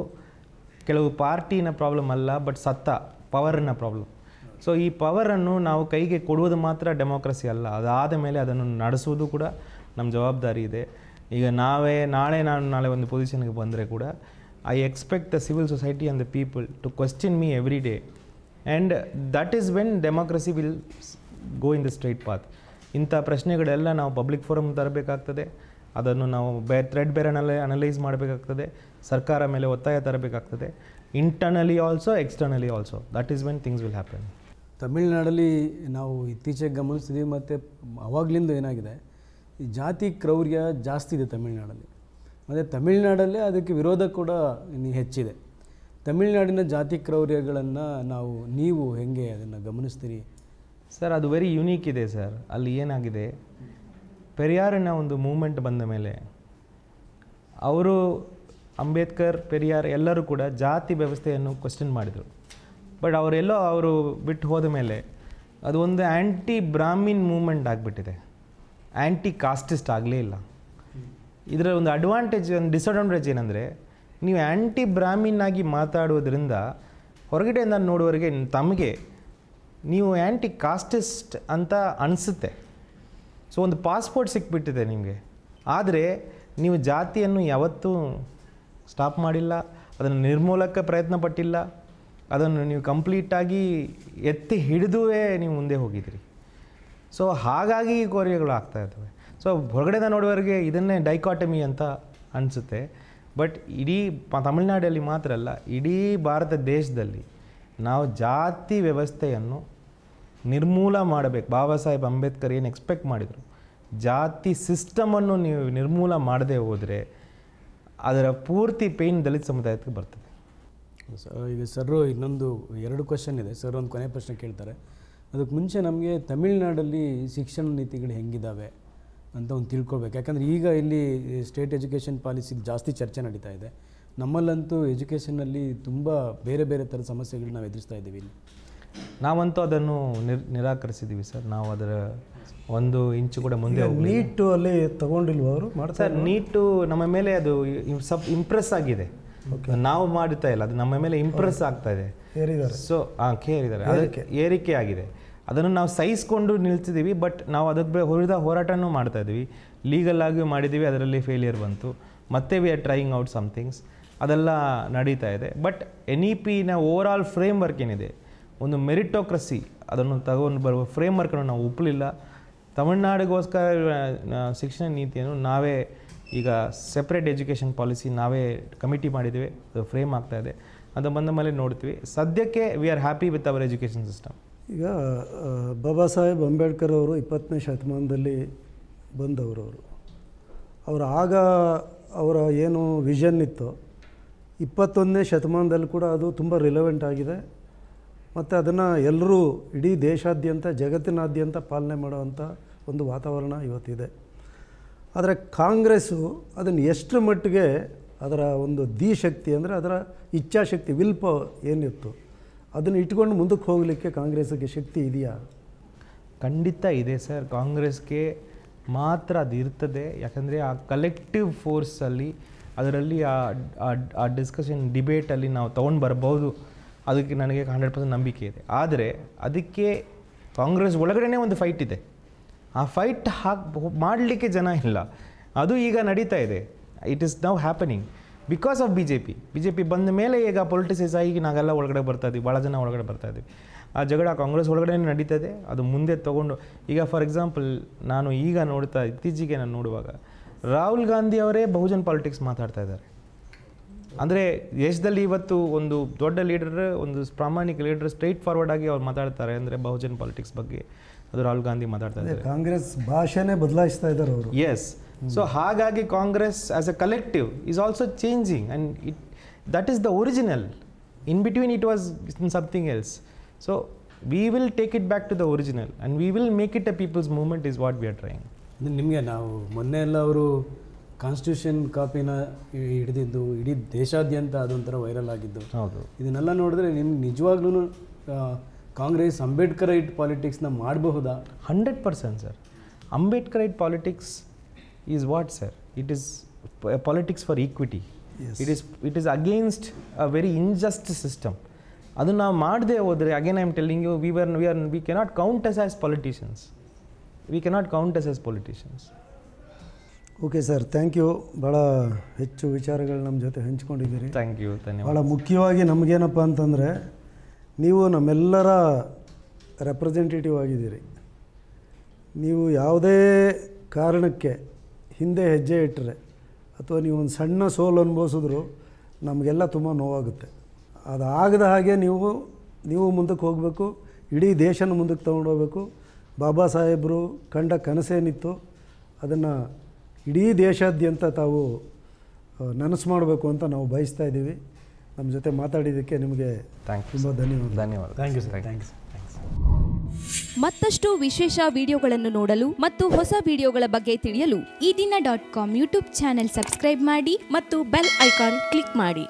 Speaker 2: ಕೆಲವು ಪಾರ್ಟಿನ ಪ್ರಾಬ್ಲಮ್ ಅಲ್ಲ ಬಟ್ ಸತ್ತ ಪವರ್ನ ಪ್ರಾಬ್ಲಮ್ ಸೊ ಈ ಪವರನ್ನು ನಾವು ಕೈಗೆ ಕೊಡುವುದು ಮಾತ್ರ ಡೆಮೋಕ್ರಸಿ ಅಲ್ಲ ಅದಾದ ಮೇಲೆ ಅದನ್ನು ನಡೆಸುವುದು ಕೂಡ ನಮ್ಮ ಜವಾಬ್ದಾರಿ ಇದೆ ಈಗ ನಾವೇ ನಾಳೆ ನಾನು ನಾಳೆ ಒಂದು ಪೊಸಿಷನ್ಗೆ ಬಂದರೆ ಕೂಡ I expect the civil society and the people to question me every day and that is when democracy will go in the straight path ಇಂಥ ಪ್ರಶ್ನೆಗಳೆಲ್ಲ ನಾವು ಪಬ್ಲಿಕ್ ಫೋರಮ್ ತರಬೇಕಾಗ್ತದೆ ಅದನ್ನು ನಾವು ಬೇ ಥ್ರೆಡ್ ಬೇರೆ ಅನಲೈ ಅನಲೈಸ್ ಮಾಡಬೇಕಾಗ್ತದೆ ಸರ್ಕಾರ ಮೇಲೆ ಒತ್ತಾಯ ತರಬೇಕಾಗ್ತದೆ internally also externally also that is when things will happen
Speaker 1: ತಮಿಳ್ನಾಡಲ್ಲಿ ನಾವು ಇತ್ತೀಚೆಗೆ ಗಮನಿಸ್ತಿದ್ದೀವಿ ಮತ್ತು ಅವಾಗಲಿಂದ ಏನಾಗಿದೆ ಈ ಜಾತಿ ಕ್ರೌರ್ಯ ಜಾಸ್ತಿ ಇದೆ ತಮಿಳ್ನಾಡಲ್ಲಿ ಮತ್ತು ತಮಿಳುನಾಡಲ್ಲೇ ಅದಕ್ಕೆ ವಿರೋಧ ಕೂಡ ಹೆಚ್ಚಿದೆ ತಮಿಳುನಾಡಿನ ಜಾತಿ
Speaker 2: ಕ್ರೌರ್ಯಗಳನ್ನು ನಾವು ನೀವು ಹೆಂಗೆ ಅದನ್ನು ಗಮನಿಸ್ತೀರಿ ಸರ್ ಅದು ವೆರಿ ಯುನೀಕ್ ಇದೆ ಸರ್ ಅಲ್ಲಿ ಏನಾಗಿದೆ ಪೆರಿಯಾರಿನ ಒಂದು ಮೂಮೆಂಟ್ ಬಂದ ಮೇಲೆ ಅವರು ಅಂಬೇಡ್ಕರ್ ಪೆರಿಯಾರ್ ಎಲ್ಲರೂ ಕೂಡ ಜಾತಿ ವ್ಯವಸ್ಥೆಯನ್ನು ಕ್ವಶನ್ ಮಾಡಿದರು ಬಟ್ ಅವರೆಲ್ಲೋ ಅವರು ಬಿಟ್ಟು ಹೋದ ಮೇಲೆ ಅದು ಒಂದು ಆ್ಯಂಟಿ ಬ್ರಾಹ್ಮಿನ್ ಮೂಮೆಂಟ್ ಆಗಿಬಿಟ್ಟಿದೆ ಆ್ಯಂಟಿ ಕಾಸ್ಟಿಸ್ಟ್ ಆಗಲೇ ಇಲ್ಲ ಇದರ ಒಂದು ಅಡ್ವಾಂಟೇಜ್ ಒಂದು ಡಿಸ್ಅಡ್ವಾಂಟೇಜ್ ಏನಂದರೆ ನೀವು ಆ್ಯಂಟಿ ಬ್ರಾಹ್ಮಿನ್ ಆಗಿ ಮಾತಾಡೋದ್ರಿಂದ ಹೊರಗಡೆಯಿಂದ ನೋಡುವವರಿಗೆ ತಮಗೆ ನೀವು ಆ್ಯಂಟಿ ಕಾಸ್ಟಿಸ್ಟ್ ಅಂತ ಅನಿಸುತ್ತೆ ಸೊ ಒಂದು ಪಾಸ್ಪೋರ್ಟ್ ಸಿಕ್ಬಿಟ್ಟಿದೆ ನಿಮಗೆ ಆದರೆ ನೀವು ಜಾತಿಯನ್ನು ಯಾವತ್ತೂ ಸ್ಟಾಪ್ ಮಾಡಿಲ್ಲ ಅದನ್ನು ನಿರ್ಮೂಲಕ್ಕೆ ಪ್ರಯತ್ನ ಪಟ್ಟಿಲ್ಲ ಅದನ್ನು ನೀವು ಕಂಪ್ಲೀಟಾಗಿ ಎತ್ತಿ ಹಿಡಿದುವೇ ನೀವು ಮುಂದೆ ಹೋಗಿದ್ರಿ ಸೊ ಹಾಗಾಗಿ ಈ ಕೋರಿಯಗಳು ಆಗ್ತಾ ಇರ್ತವೆ ಸೊ ಹೊರಗಡೆದ ನೋಡುವವರಿಗೆ ಇದನ್ನೇ ಡೈಕಾಟಮಿ ಅಂತ ಅನಿಸುತ್ತೆ ಬಟ್ ಇಡೀ ತಮಿಳುನಾಡಲ್ಲಿ ಮಾತ್ರ ಅಲ್ಲ ಇಡೀ ಭಾರತ ದೇಶದಲ್ಲಿ ನಾವು ಜಾತಿ ವ್ಯವಸ್ಥೆಯನ್ನು ನಿರ್ಮೂಲ ಮಾಡಬೇಕು ಬಾಬಾ ಸಾಹೇಬ್ ಅಂಬೇಡ್ಕರ್ ಏನು ಎಕ್ಸ್ಪೆಕ್ಟ್ ಮಾಡಿದರು ಜಾತಿ ಸಿಸ್ಟಮನ್ನು ನೀವು ನಿರ್ಮೂಲ ಮಾಡದೇ ಹೋದರೆ ಅದರ ಪೂರ್ತಿ ಪೇನ್ ದಲಿತ ಸಮುದಾಯಕ್ಕೆ ಬರ್ತದೆ ಈಗ ಸರ್ ಇನ್ನೊಂದು
Speaker 1: ಎರಡು ಕ್ವಶನ್ ಇದೆ ಸರ್ ಒಂದು ಕೊನೆ ಪ್ರಶ್ನೆ ಕೇಳ್ತಾರೆ ಅದಕ್ಕೆ ಮುಂಚೆ ನಮಗೆ ತಮಿಳ್ನಾಡಲ್ಲಿ ಶಿಕ್ಷಣ ನೀತಿಗಳು ಹೆಂಗಿದ್ದಾವೆ ಅಂತ ಒಂದು ತಿಳ್ಕೊಳ್ಬೇಕು ಯಾಕಂದರೆ ಈಗ ಇಲ್ಲಿ ಸ್ಟೇಟ್ ಎಜುಕೇಷನ್ ಪಾಲಿಸಿ ಜಾಸ್ತಿ ಚರ್ಚೆ ನಡೀತಾ ಇದೆ ನಮ್ಮಲ್ಲಂತೂ ಎಜುಕೇಷನಲ್ಲಿ ತುಂಬ ಬೇರೆ ಬೇರೆ ಥರದ ಸಮಸ್ಯೆಗಳು ನಾವು ಎದುರಿಸ್ತಾ ಇದ್ದೀವಿ ಇಲ್ಲಿ
Speaker 2: ನಾವಂತೂ ಅದನ್ನು ನಿರ್ ನಿರಾಕರಿಸಿದ್ದೀವಿ ಸರ್ ನಾವು ಅದರ ಒಂದು ಇಂಚು ಕೂಡ ಮುಂದೆ
Speaker 3: ನೀಟು ಅಲ್ಲಿ ತಗೊಂಡಿಲ್ವ ಅವರು ಸರ್
Speaker 2: ನೀಟು ನಮ್ಮ ಮೇಲೆ ಅದು ಸಬ್ ಇಂಪ್ರೆಸ್ ಆಗಿದೆ ನಾವು ಮಾಡ್ತಾ ಇಲ್ಲ ಅದು ನಮ್ಮ ಮೇಲೆ ಇಂಪ್ರೆಸ್ ಆಗ್ತಾ ಇದೆ ಸೊ ಹಾಂ ಕೇರಿದ್ದಾರೆ ಅದಕ್ಕೆ ಏರಿಕೆ ಆಗಿದೆ ಅದನ್ನು ನಾವು ಸಹಿಸ್ಕೊಂಡು ನಿಲ್ತಿದ್ದೀವಿ ಬಟ್ ನಾವು ಅದಕ್ಕೆ ಹೊರಿದ ಹೋರಾಟನೂ ಮಾಡ್ತಾ ಇದ್ವಿ ಲೀಗಲ್ ಆಗಿ ಮಾಡಿದ್ದೀವಿ ಅದರಲ್ಲಿ ಫೇಲಿಯರ್ ಬಂತು ಮತ್ತೆ we are trying out somethings ಅದೆಲ್ಲ ನಡೀತಾ ಇದೆ ಬಟ್ ಎನ್ ಇ ಪಿನ ಓವರ್ ಆಲ್ ಫ್ರೇಮ್ ವರ್ಕ್ ಏನಿದೆ ಒಂದು ಮೆರಿಟೋಕ್ರಸಿ ಅದನ್ನು ತಗೊಂಡು ಬರುವ ಫ್ರೇಮ್ ವರ್ಕನ್ನು ನಾವು ಒಪ್ಪಲಿಲ್ಲ ತಮಿಳ್ನಾಡಿಗೋಸ್ಕರ ಶಿಕ್ಷಣ ನೀತಿಯನ್ನು ನಾವೇ ಈಗ ಸೆಪ್ರೇಟ್ ಎಜುಕೇಷನ್ ಪಾಲಿಸಿ ನಾವೇ ಕಮಿಟಿ ಮಾಡಿದ್ದೀವಿ ಅದು ಫ್ರೇಮ್ ಆಗ್ತಾಯಿದೆ ಅದು ಬಂದ ಮೇಲೆ ನೋಡ್ತೀವಿ ಸದ್ಯಕ್ಕೆ we are happy with our education system
Speaker 3: ಈಗ ಬಾಬಾ ಸಾಹೇಬ್ ಅಂಬೇಡ್ಕರ್ ಅವರು ಇಪ್ಪತ್ತನೇ ಶತಮಾನದಲ್ಲಿ ಬಂದವರು ಅವರು ಅವರು ಆಗ ಅವರ ಏನು ವಿಷನ್ ಇತ್ತು ಇಪ್ಪತ್ತೊಂದನೇ ಶತಮಾನದಲ್ಲಿ ಕೂಡ ಅದು ತುಂಬ ರಿಲೆವೆಂಟ್ ಆಗಿದೆ ಮತ್ತು ಅದನ್ನು ಎಲ್ಲರೂ ಇಡೀ ದೇಶಾದ್ಯಂತ ಜಗತ್ತಿನಾದ್ಯಂತ ಪಾಲನೆ ಮಾಡುವಂಥ ಒಂದು ವಾತಾವರಣ ಇವತ್ತಿದೆ ಆದರೆ ಕಾಂಗ್ರೆಸ್ಸು ಅದನ್ನು ಎಷ್ಟು ಮಟ್ಟಿಗೆ ಅದರ ಒಂದು ದಿಶಕ್ತಿ ಅಂದರೆ ಅದರ ಇಚ್ಛಾಶಕ್ತಿ ವಿಲ್ಪ ಏನಿತ್ತು
Speaker 2: ಅದನ್ನು ಇಟ್ಕೊಂಡು ಮುಂದಕ್ಕೆ ಹೋಗಲಿಕ್ಕೆ ಕಾಂಗ್ರೆಸ್ಗೆ ಶಕ್ತಿ ಇದೆಯಾ ಖಂಡಿತ ಇದೆ ಸರ್ ಕಾಂಗ್ರೆಸ್ಗೆ ಮಾತ್ರ ಅದು ಇರ್ತದೆ ಯಾಕಂದರೆ ಆ ಕಲೆಕ್ಟಿವ್ ಫೋರ್ಸಲ್ಲಿ ಅದರಲ್ಲಿ ಆ ಡಿಸ್ಕಷನ್ ಡಿಬೇಟಲ್ಲಿ ನಾವು ತೊಗೊಂಡು ಬರ್ಬೋದು ಅದಕ್ಕೆ ನನಗೆ ಹಂಡ್ರೆಡ್ ಪರ್ಸೆಂಟ್ ನಂಬಿಕೆ ಇದೆ ಆದರೆ ಅದಕ್ಕೆ ಕಾಂಗ್ರೆಸ್ ಒಳಗಡೆ ಒಂದು ಫೈಟ್ ಇದೆ ಆ ಫೈಟ್ ಹಾಕಿ ಮಾಡಲಿಕ್ಕೆ ಜನ ಇಲ್ಲ ಅದು ಈಗ ನಡೀತಾ ಇದೆ it is now happening because of B J P B J P ಬಂದ ಮೇಲೆ ಈಗ ಪೊಲಿಟಿಸೈಸ್ ಆಗಿ ನಾವೆಲ್ಲ ಒಳಗಡೆ ಬರ್ತಾ ಇದ್ದೀವಿ ಭಾಳ ಜನ ಒಳಗಡೆ ಬರ್ತಾ ಇದ್ದೀವಿ ಆ ಜಗಳ ಕಾಂಗ್ರೆಸ್ ಒಳಗಡೆ ನಡೀತಾ ಇದೆ ಅದು ಮುಂದೆ ತೊಗೊಂಡು ಈಗ ಫಾರ್ ಎಕ್ಸಾಂಪಲ್ ನಾನು ಈಗ ನೋಡ್ತಾ ಇತ್ತೀಚೆಗೆ ನಾನು ನೋಡುವಾಗ ರಾಹುಲ್ ಗಾಂಧಿ ಅವರೇ ಬಹುಜನ್ ಪಾಲಿಟಿಕ್ಸ್ ಮಾತಾಡ್ತಾ ಇದ್ದಾರೆ ಅಂದರೆ ದೇಶದಲ್ಲಿ ಇವತ್ತು ಒಂದು ದೊಡ್ಡ ಲೀಡರ್ ಒಂದು ಪ್ರಾಮಾಣಿಕ ಲೀಡರ್ ಸ್ಟ್ರೈಟ್ ಫಾರ್ವರ್ಡ್ ಆಗಿ ಅವ್ರು ಮಾತಾಡ್ತಾರೆ ಅಂದರೆ ಬಹುಜನ್ ಪಾಲಿಟಿಕ್ಸ್ ಬಗ್ಗೆ ಅದು ರಾಹುಲ್ ಗಾಂಧಿ ಮಾತಾಡ್ತಾ ಇದ್ದಾರೆ
Speaker 3: ಕಾಂಗ್ರೆಸ್ ಭಾಷೆನೇ ಬದಲಾಯಿಸ್ತಾ ಇದ್ದಾರೆ ಅವರು
Speaker 2: ಎಸ್ ಸೊ ಹಾಗಾಗಿ Congress as a collective is also changing and it that is the original in between it was something else so we will take it back to the original and we will make it a people's movement is what we are trying
Speaker 1: ನಿಮಗೆ ನಾವು ಮೊನ್ನೆ ಎಲ್ಲ ಅವರು ಕಾನ್ಸ್ಟಿಟ್ಯೂಷನ್ ಕಾಪಿನ ಹಿಡಿದಿದ್ದು ಇಡೀ ದೇಶಾದ್ಯಂತ ಅದೊಂಥರ ವೈರಲ್ ಆಗಿದ್ದು ಹೌದು ಇದನ್ನೆಲ್ಲ ನೋಡಿದ್ರೆ ನಿಮ್ಗೆ ನಿಜವಾಗ್ಲೂ ಕಾಂಗ್ರೆಸ್ ಅಂಬೇಡ್ಕರ್ ಐಟ್ ಪಾಲಿಟಿಕ್ಸ್ನ ಮಾಡಬಹುದಾ hundred percent
Speaker 2: sir Ambedkarite politics is what sir it is politics for equity it is it is against a very unjust system ಅದನ್ನು ನಾವು ಮಾಡದೆ ಹೋದರೆ again I am telling you we are we are we cannot count us as politicians we cannot count us as politicians
Speaker 3: okay sir thank you ಭಾಳ ಹೆಚ್ಚು ವಿಚಾರಗಳು ನಮ್ಮ ಜೊತೆ ಹಂಚ್ಕೊಂಡಿದ್ದೀರಿ
Speaker 2: ಥ್ಯಾಂಕ್ ಯು ಭಾಳ
Speaker 3: ಮುಖ್ಯವಾಗಿ ನಮಗೇನಪ್ಪ ಅಂತಂದರೆ ನೀವು ನಮ್ಮೆಲ್ಲರ ರೆಪ್ರೆಸೆಂಟೇಟಿವ್ ಆಗಿದ್ದೀರಿ ನೀವು ಯಾವುದೇ ಕಾರಣಕ್ಕೆ ಹಿಂದೆ ಹೆಜ್ಜೆ ಇಟ್ಟರೆ ಅಥವಾ ನೀವು ಒಂದು ಸಣ್ಣ ಸೋಲು ಅನುಭವಿಸಿದ್ರು ನಮಗೆಲ್ಲ ತುಂಬ ನೋವಾಗುತ್ತೆ ಅದು ಆಗದ ಹಾಗೆ ನೀವು ನೀವು ಮುಂದಕ್ಕೆ ಹೋಗಬೇಕು ಇಡೀ ದೇಶನ ಮುಂದಕ್ಕೆ ತೊಗೊಂಡೋಗ್ಬೇಕು ಬಾಬಾ ಸಾಹೇಬರು ಕಂಡ ಕನಸೇನಿತ್ತು ಅದನ್ನು ಇಡೀ ದೇಶಾದ್ಯಂತ ತಾವು ನನಸು ಮಾಡಬೇಕು ಅಂತ ನಾವು ಬಯಸ್ತಾ ಇದ್ದೀವಿ ನಮ್ಮ ಜೊತೆ ಮಾತಾಡಿದ್ದಕ್ಕೆ ನಿಮಗೆ ತುಂಬ
Speaker 2: ಧನ್ಯವಾದ ಧನ್ಯವಾದ thank you sir thank you
Speaker 1: ಮತ್ತಷ್ಟು ವಿಶೇಷ ವಿಡಿಯೋಗಳನ್ನು ನೋಡಲು ಮತ್ತು ಹೊಸ ವಿಡಿಯೋಗಳ ಬಗ್ಗೆ ತಿಳಿಯಲು ಈ ದಿನ dot com YouTube channel subscribe ಮಾಡಿ ಮತ್ತು ಬೆಲ್ ಐಕಾನ್ ಕ್ಲಿಕ್ ಮಾಡಿ